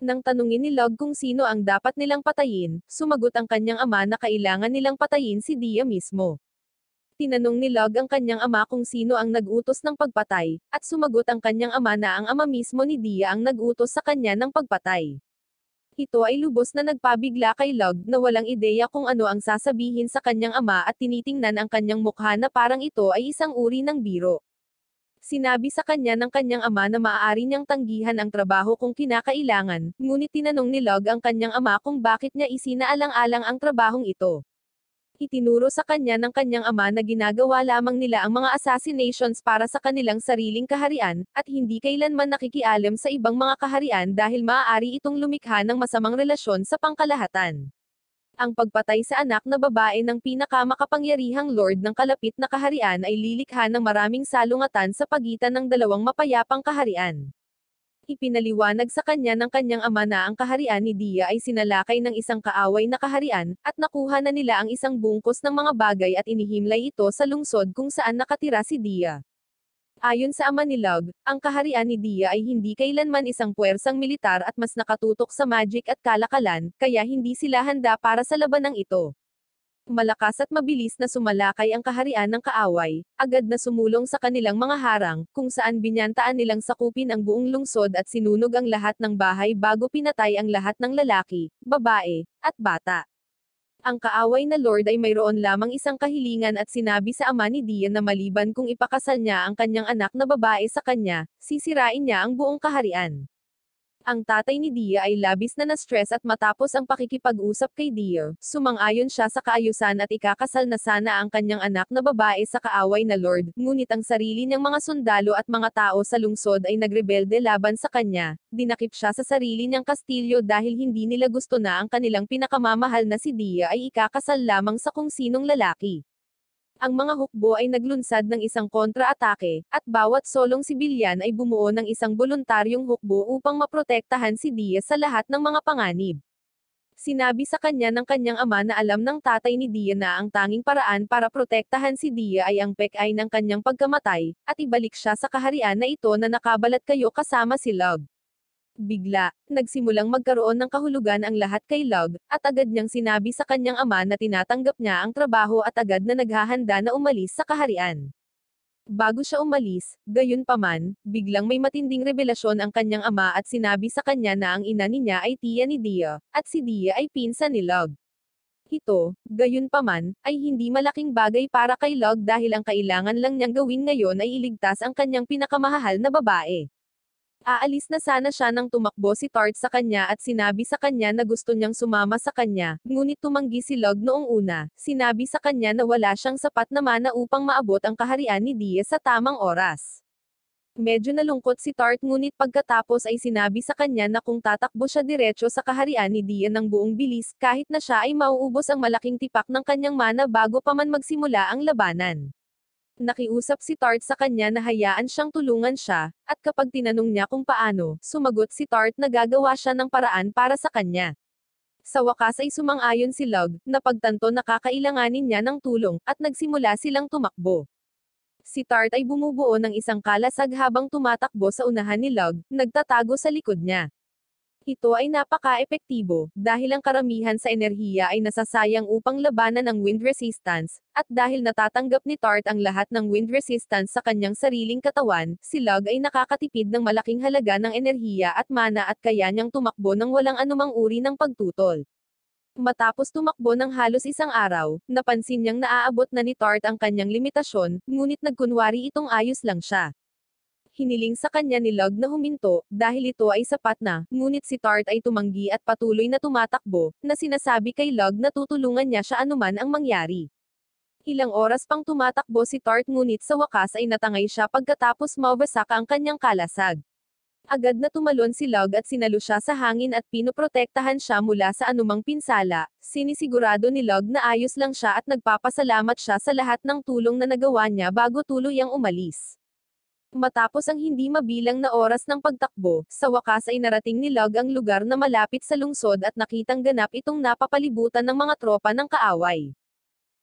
Nang tanungin ni Log kung sino ang dapat nilang patayin, sumagot ang kanyang ama na kailangan nilang patayin si Dia mismo. Tinanong ni Log ang kanyang ama kung sino ang nag-utos ng pagpatay, at sumagot ang kanyang ama na ang ama mismo ni Dia ang nag-utos sa kanya ng pagpatay. Ito ay lubos na nagpabigla kay Log na walang ideya kung ano ang sasabihin sa kanyang ama at tinitingnan ang kanyang mukha na parang ito ay isang uri ng biro. Sinabi sa kanya ng kanyang ama na maaari niyang tanggihan ang trabaho kung kinakailangan, ngunit tinanong ni Log ang kanyang ama kung bakit niya isinaalang-alang ang trabahong ito. Itinuro sa kanya ng kanyang ama na ginagawa lamang nila ang mga assassinations para sa kanilang sariling kaharian, at hindi kailanman nakikialam sa ibang mga kaharian dahil maaari itong lumikha ng masamang relasyon sa pangkalahatan ang pagpatay sa anak na babae ng pinakamakapangyarihang lord ng kalapit na kaharian ay lilikha ng maraming salungatan sa pagitan ng dalawang mapayapang kaharian. Ipinaliwanag sa kanya ng kanyang ama na ang kaharian ni Dia ay sinalakay ng isang kaaway na kaharian, at nakuha na nila ang isang bungkos ng mga bagay at inihimlay ito sa lungsod kung saan nakatira si Dia. Ayon sa Amanilag, ang kaharian ni Dia ay hindi kailanman isang puwersang militar at mas nakatutok sa magic at kalakalan, kaya hindi sila handa para sa labanang ito. Malakas at mabilis na sumalakay ang kaharian ng kaaway, agad na sumulong sa kanilang mga harang, kung saan binyantaan nilang sakupin ang buong lungsod at sinunog ang lahat ng bahay bago pinatay ang lahat ng lalaki, babae, at bata. Ang kaaway na Lord ay mayroon lamang isang kahilingan at sinabi sa ama ni Dian na maliban kung ipakasal niya ang kanyang anak na babae sa kanya, sisirain niya ang buong kaharian. Ang tatay ni Dia ay labis na na-stress at matapos ang pakikipag-usap kay Dia, sumang-ayon siya sa kaayusan at ikakasal na sana ang kanyang anak na babae sa kaaway na Lord, ngunit ang sarili ng mga sundalo at mga tao sa lungsod ay nagrebelde laban sa kanya, dinakip siya sa sarili niyang kastilyo dahil hindi nila gusto na ang kanilang pinakamamahal na si Dia ay ikakasal lamang sa kung sinong lalaki. Ang mga hukbo ay naglunsad ng isang kontra-atake, at bawat solong sibilyan ay bumuo ng isang voluntaryong hukbo upang maprotektahan si Diaz sa lahat ng mga panganib. Sinabi sa kanya ng kanyang ama na alam ng tatay ni Dia na ang tanging paraan para protektahan si Dia ay ang pekay ng kanyang pagkamatay, at ibalik siya sa kaharian na ito na nakabalat kayo kasama si Log. Bigla, nagsimulang magkaroon ng kahulugan ang lahat kay Log, at agad niyang sinabi sa kanyang ama na tinatanggap niya ang trabaho at agad na naghahanda na umalis sa kaharian. Bago siya umalis, gayunpaman, biglang may matinding revelasyon ang kanyang ama at sinabi sa kanya na ang ina niya ay tiya ni Dia, at si Dia ay pinsan ni Log. Ito, gayunpaman, ay hindi malaking bagay para kay Log dahil ang kailangan lang niyang gawin ngayon ay iligtas ang kanyang pinakamahal na babae. Aalis na sana siya nang tumakbo si Tart sa kanya at sinabi sa kanya na gusto niyang sumama sa kanya, ngunit tumanggi si Log noong una, sinabi sa kanya na wala siyang sapat na mana upang maabot ang kaharian ni Diaz sa tamang oras. Medyo nalungkot si Tart ngunit pagkatapos ay sinabi sa kanya na kung tatakbo siya diretso sa kaharian ni Diaz ng buong bilis kahit na siya ay mauubos ang malaking tipak ng kanyang mana bago pa man magsimula ang labanan. Nakiusap si Tart sa kanya na hayaan siyang tulungan siya, at kapag tinanong niya kung paano, sumagot si Tart na gagawa siya ng paraan para sa kanya. Sa wakas ay sumang-ayon si Log, na pagtanto na kakailanganin niya ng tulong, at nagsimula silang tumakbo. Si Tart ay bumubuo ng isang kalasag habang tumatakbo sa unahan ni Log, nagtatago sa likod niya. Ito ay napaka-epektibo, dahil ang karamihan sa enerhiya ay nasasayang upang labanan ang wind resistance, at dahil natatanggap ni Tart ang lahat ng wind resistance sa kanyang sariling katawan, si Log ay nakakatipid ng malaking halaga ng enerhiya at mana at kaya niyang tumakbo ng walang anumang uri ng pagtutol. Matapos tumakbo ng halos isang araw, napansin niyang naaabot na ni Tart ang kanyang limitasyon, ngunit nagkunwari itong ayos lang siya hiniling sa kanya ni Log na huminto, dahil ito ay sapat na, ngunit si Tart ay tumanggi at patuloy na tumatakbo, na sinasabi kay Log na tutulungan niya siya anuman ang mangyari. Ilang oras pang tumatakbo si Tart ngunit sa wakas ay natangay siya pagkatapos mawasaka ang kanyang kalasag. Agad na tumalon si Log at sinalo siya sa hangin at pinoprotektahan siya mula sa anumang pinsala, sinisigurado ni Log na ayos lang siya at nagpapasalamat siya sa lahat ng tulong na nagawa niya bago tuloy ang umalis. Matapos ang hindi mabilang na oras ng pagtakbo, sa wakas ay narating ni Log ang lugar na malapit sa lungsod at nakitang ganap itong napapalibutan ng mga tropa ng kaaway.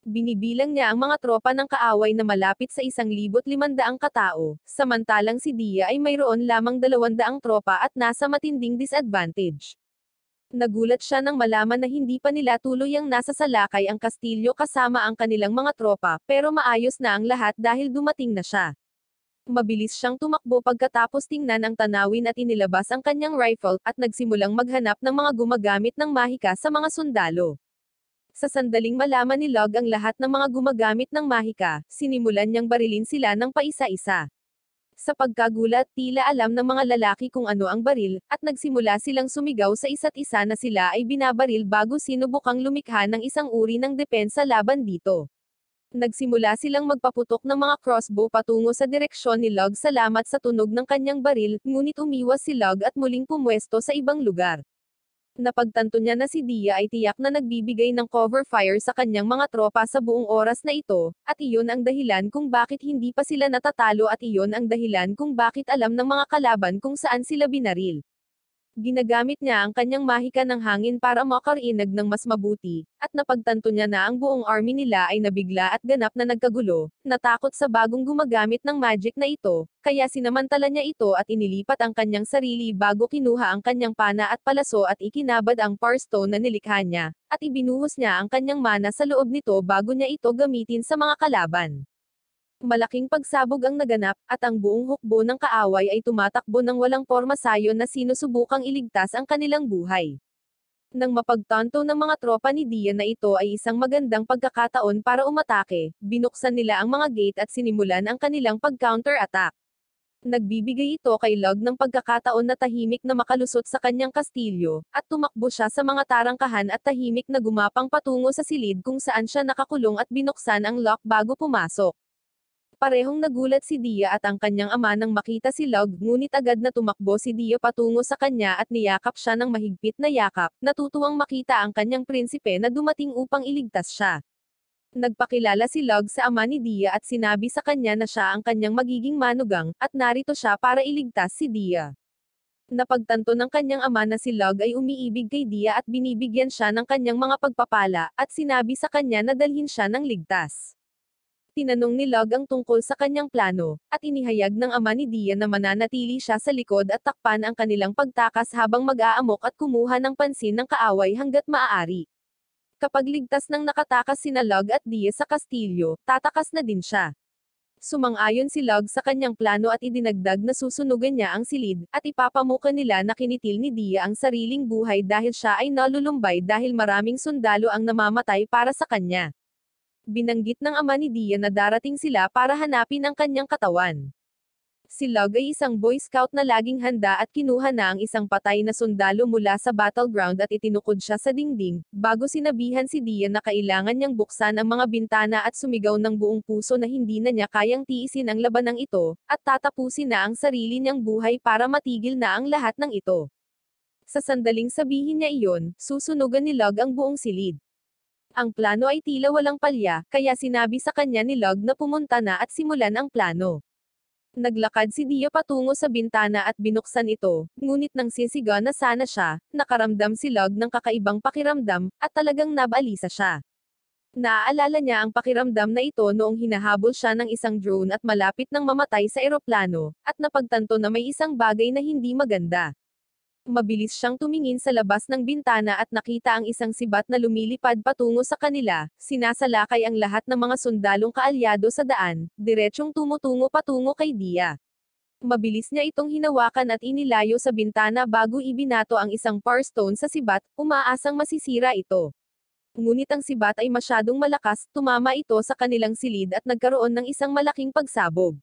Binibilang niya ang mga tropa ng kaaway na malapit sa isang libot limandaang katao, samantalang si Dia ay mayroon lamang dalawandaang tropa at nasa matinding disadvantage. Nagulat siya nang malaman na hindi pa nila tuloy ang nasa salakay ang kastilyo kasama ang kanilang mga tropa pero maayos na ang lahat dahil dumating na siya. Mabilis siyang tumakbo pagkatapos tingnan ang tanawin at inilabas ang kanyang rifle, at nagsimulang maghanap ng mga gumagamit ng mahika sa mga sundalo. Sa sandaling malaman ni Log ang lahat ng mga gumagamit ng mahika, sinimulan niyang barilin sila ng paisa-isa. Sa pagkagulat, tila alam ng mga lalaki kung ano ang baril, at nagsimula silang sumigaw sa isa't isa na sila ay binabaril bago sinubukang lumikha ng isang uri ng depensa laban dito. Nagsimula silang magpaputok ng mga crossbow patungo sa direksyon ni Log salamat sa tunog ng kanyang baril, ngunit umiwas si Log at muling pumwesto sa ibang lugar. Napagtanto niya na si Dia ay tiyak na nagbibigay ng cover fire sa kanyang mga tropa sa buong oras na ito, at iyon ang dahilan kung bakit hindi pa sila natatalo at iyon ang dahilan kung bakit alam ng mga kalaban kung saan sila binaril. Ginagamit niya ang kanyang mahika ng hangin para makarinag ng mas mabuti, at napagtanto niya na ang buong army nila ay nabigla at ganap na nagkagulo, natakot sa bagong gumagamit ng magic na ito, kaya sinamantala niya ito at inilipat ang kanyang sarili bago kinuha ang kanyang pana at palaso at ikinabad ang par stone na nilikha niya, at ibinuhos niya ang kanyang mana sa loob nito bago niya ito gamitin sa mga kalaban. Malaking pagsabog ang naganap, at ang buong hukbo ng kaaway ay tumatakbo ng walang porma sayon na sinusubukang iligtas ang kanilang buhay. Nang mapagtanto ng mga tropa ni Dia na ito ay isang magandang pagkakataon para umatake, binuksan nila ang mga gate at sinimulan ang kanilang pag-counter-attack. Nagbibigay ito kay Log ng pagkakataon na tahimik na makalusot sa kanyang kastilyo, at tumakbo siya sa mga tarangkahan at tahimik na gumapang patungo sa silid kung saan siya nakakulong at binuksan ang lock bago pumasok. Parehong nagulat si Dia at ang kanyang ama nang makita si Log, ngunit agad na tumakbo si Dia patungo sa kanya at niyakap siya ng mahigpit na yakap, natutuwang makita ang kanyang prinsipe na dumating upang iligtas siya. Nagpakilala si Log sa ama ni Dia at sinabi sa kanya na siya ang kanyang magiging manugang, at narito siya para iligtas si Dia. Napagtanto ng kanyang ama na si Log ay umiibig kay Dia at binibigyan siya ng kanyang mga pagpapala, at sinabi sa kanya na dalhin siya ng ligtas tinanong ni Log ang tungkol sa kanyang plano, at inihayag ng ama ni Dia na mananatili siya sa likod at takpan ang kanilang pagtakas habang mag-aamok at kumuha ng pansin ng kaaway hanggat maaari. Kapag ligtas ng nakatakas sina Log at Dia sa kastilyo, tatakas na din siya. Sumang-ayon si Log sa kanyang plano at idinagdag na susunugan niya ang silid, at ipapamuka nila na kinitil ni Dia ang sariling buhay dahil siya ay nalulumbay dahil maraming sundalo ang namamatay para sa kanya binanggit ng ama ni Dia na darating sila para hanapin ang kanyang katawan. Si Log ay isang Boy Scout na laging handa at kinuha na ang isang patay na sundalo mula sa battleground at itinukod siya sa dingding, bago sinabihan si Dia na kailangan niyang buksan ang mga bintana at sumigaw ng buong puso na hindi na niya kayang tiisin ang labanang ito, at tatapusin na ang sarili niyang buhay para matigil na ang lahat ng ito. Sa sandaling sabihin niya iyon, susunugan ni Log ang buong silid. Ang plano ay tila walang palya, kaya sinabi sa kanya ni Log na pumunta na at simulan ang plano. Naglakad si Dio patungo sa bintana at binuksan ito, ngunit nang sisiga na sana siya, nakaramdam si Log ng kakaibang pakiramdam, at talagang nabalisa siya. Naaalala niya ang pakiramdam na ito noong hinahabol siya ng isang drone at malapit nang mamatay sa eroplano, at napagtanto na may isang bagay na hindi maganda mabilis siyang tumingin sa labas ng bintana at nakita ang isang sibat na lumilipad patungo sa kanila, sinasalakay ang lahat ng mga sundalong kaalyado sa daan, diretsyong tumutungo patungo kay Dia. Mabilis niya itong hinawakan at inilayo sa bintana bago ibinato ang isang par stone sa sibat, umaasang masisira ito. Ngunit ang sibat ay masyadong malakas, tumama ito sa kanilang silid at nagkaroon ng isang malaking pagsabog.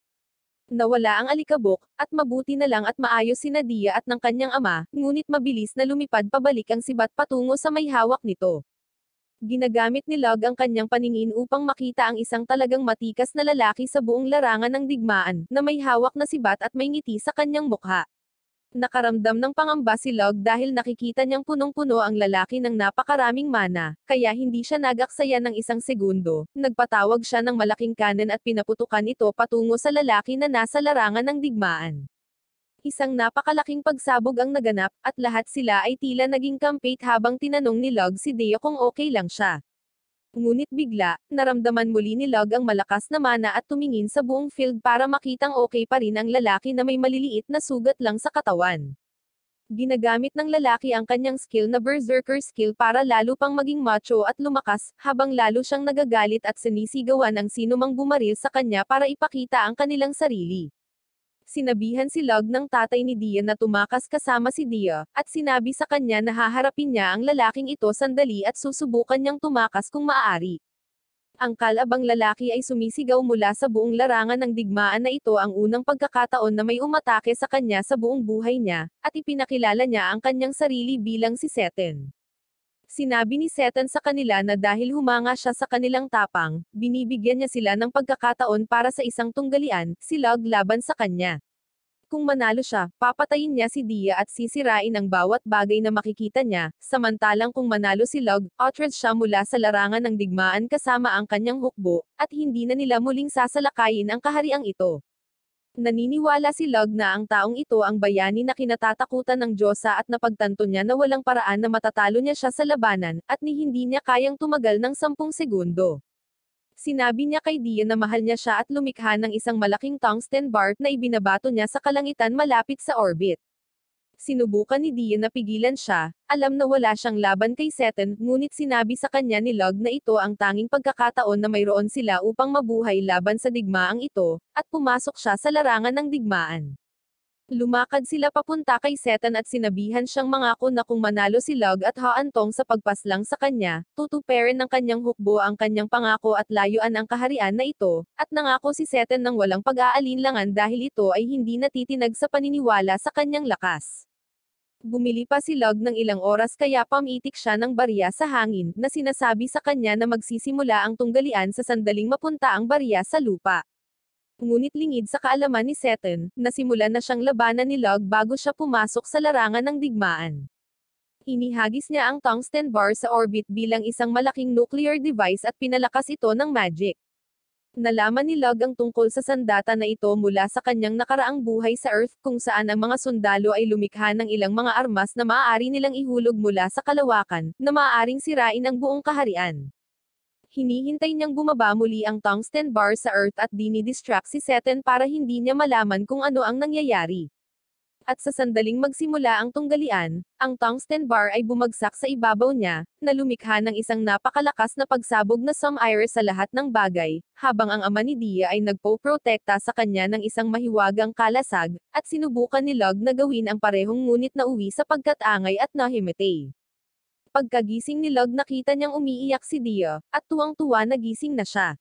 Nawala ang alikabok, at mabuti na lang at maayos si Nadia at ng kanyang ama, ngunit mabilis na lumipad pabalik ang sibat patungo sa may hawak nito. Ginagamit ni Log ang kanyang paningin upang makita ang isang talagang matikas na lalaki sa buong larangan ng digmaan, na may hawak na sibat at may ngiti sa kanyang mukha. Nakaramdam ng pangamba si Log dahil nakikita niyang punong-puno ang lalaki ng napakaraming mana, kaya hindi siya nagaksaya ng isang segundo. Nagpatawag siya ng malaking kanan at pinaputukan ito patungo sa lalaki na nasa larangan ng digmaan. Isang napakalaking pagsabog ang naganap, at lahat sila ay tila naging kampate habang tinanong ni Log si Deo kung okay lang siya. Ngunit bigla, naramdaman muli ni Log ang malakas na mana at tumingin sa buong field para makitang okay pa rin ang lalaki na may maliliit na sugat lang sa katawan. Ginagamit ng lalaki ang kanyang skill na berserker skill para lalo pang maging macho at lumakas, habang lalo siyang nagagalit at sinisigawan ang sinumang bumaril sa kanya para ipakita ang kanilang sarili. Sinabihan si Log ng tatay ni Dia na tumakas kasama si Dia, at sinabi sa kanya na haharapin niya ang lalaking ito sandali at susubukan niyang tumakas kung maaari. Ang kalabang lalaki ay sumisigaw mula sa buong larangan ng digmaan na ito ang unang pagkakataon na may umatake sa kanya sa buong buhay niya, at ipinakilala niya ang kanyang sarili bilang si Seten. Sinabi ni Setan sa kanila na dahil humanga siya sa kanilang tapang, binibigyan niya sila ng pagkakataon para sa isang tunggalian, si Log laban sa kanya. Kung manalo siya, papatayin niya si Dia at sisirain ang bawat bagay na makikita niya, samantalang kung manalo si Log, outrage siya mula sa larangan ng digmaan kasama ang kanyang hukbo, at hindi na nila muling sasalakayin ang kahariang ito. Naniniwala si Lug na ang taong ito ang bayani na kinatatakutan ng Diyosa at napagtanto niya na walang paraan na matatalo niya siya sa labanan, at ni hindi niya kayang tumagal ng sampung segundo. Sinabi niya kay Dia na mahal niya siya at lumikha ng isang malaking tungsten bar na ibinabato niya sa kalangitan malapit sa orbit. Sinubukan ni Dian na pigilan siya, alam na wala siyang laban kay Seton, ngunit sinabi sa kanya ni Log na ito ang tanging pagkakataon na mayroon sila upang mabuhay laban sa digmaang ito, at pumasok siya sa larangan ng digmaan. Lumakad sila papunta kay Setan at sinabihan siyang mangako na kung manalo si Log at Haantong sa pagpaslang sa kanya, tutuperin ng kanyang hukbo ang kanyang pangako at layuan ang kaharian na ito, at nangako si Setan ng walang pag-aalinlangan dahil ito ay hindi natitinag sa paniniwala sa kanyang lakas. Bumili pa si Log ng ilang oras kaya pamitik siya ng barya sa hangin na sinasabi sa kanya na magsisimula ang tunggalian sa sandaling mapunta ang barya sa lupa. Ngunit lingid sa kaalaman ni Seton, nasimulan na siyang labanan ni Log bago siya pumasok sa larangan ng digmaan. Inihagis niya ang tungsten bar sa orbit bilang isang malaking nuclear device at pinalakas ito ng magic. Nalaman ni Log ang tungkol sa sandata na ito mula sa kanyang nakaraang buhay sa Earth kung saan ang mga sundalo ay lumikha ng ilang mga armas na maaari nilang ihulog mula sa kalawakan, na maaaring sirain ang buong kaharian hinihintay niyang bumaba muli ang tungsten bar sa Earth at dinidistract si Seten para hindi niya malaman kung ano ang nangyayari. At sa sandaling magsimula ang tunggalian, ang tungsten bar ay bumagsak sa ibabaw niya, na lumikha ng isang napakalakas na pagsabog na some iris sa lahat ng bagay, habang ang ama ni Dia ay nagpo-protekta sa kanya ng isang mahiwagang kalasag, at sinubukan ni Log na gawin ang parehong ngunit na uwi sa pagkatangay at nahimete. Pagkagising ni Log nakita niyang umiiyak si Dio, at tuwang-tuwa nagising na siya.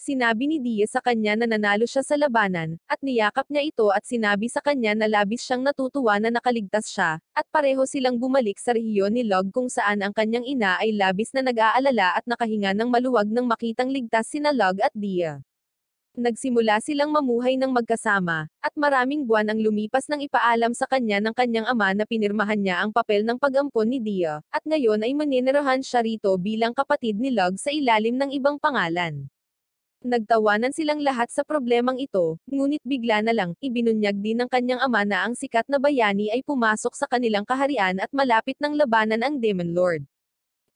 Sinabi ni Dio sa kanya na nanalo siya sa labanan, at niyakap niya ito at sinabi sa kanya na labis siyang natutuwa na nakaligtas siya, at pareho silang bumalik sa rehiyon ni Log kung saan ang kanyang ina ay labis na nag-aalala at nakahinga ng maluwag nang makitang ligtas sina Log at Dio. Nagsimula silang mamuhay ng magkasama, at maraming buwan ang lumipas nang ipaalam sa kanya ng kanyang ama na pinirmahan niya ang papel ng pag-ampon ni Dia, at ngayon ay maninirahan siya rito bilang kapatid ni Log sa ilalim ng ibang pangalan. Nagtawanan silang lahat sa problemang ito, ngunit bigla na lang, ibinunyag din ng kanyang ama na ang sikat na bayani ay pumasok sa kanilang kaharian at malapit ng labanan ang Demon Lord.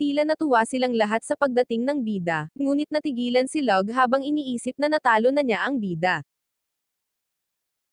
Tila natuwa silang lahat sa pagdating ng bida, ngunit natigilan si Log habang iniisip na natalo na niya ang bida.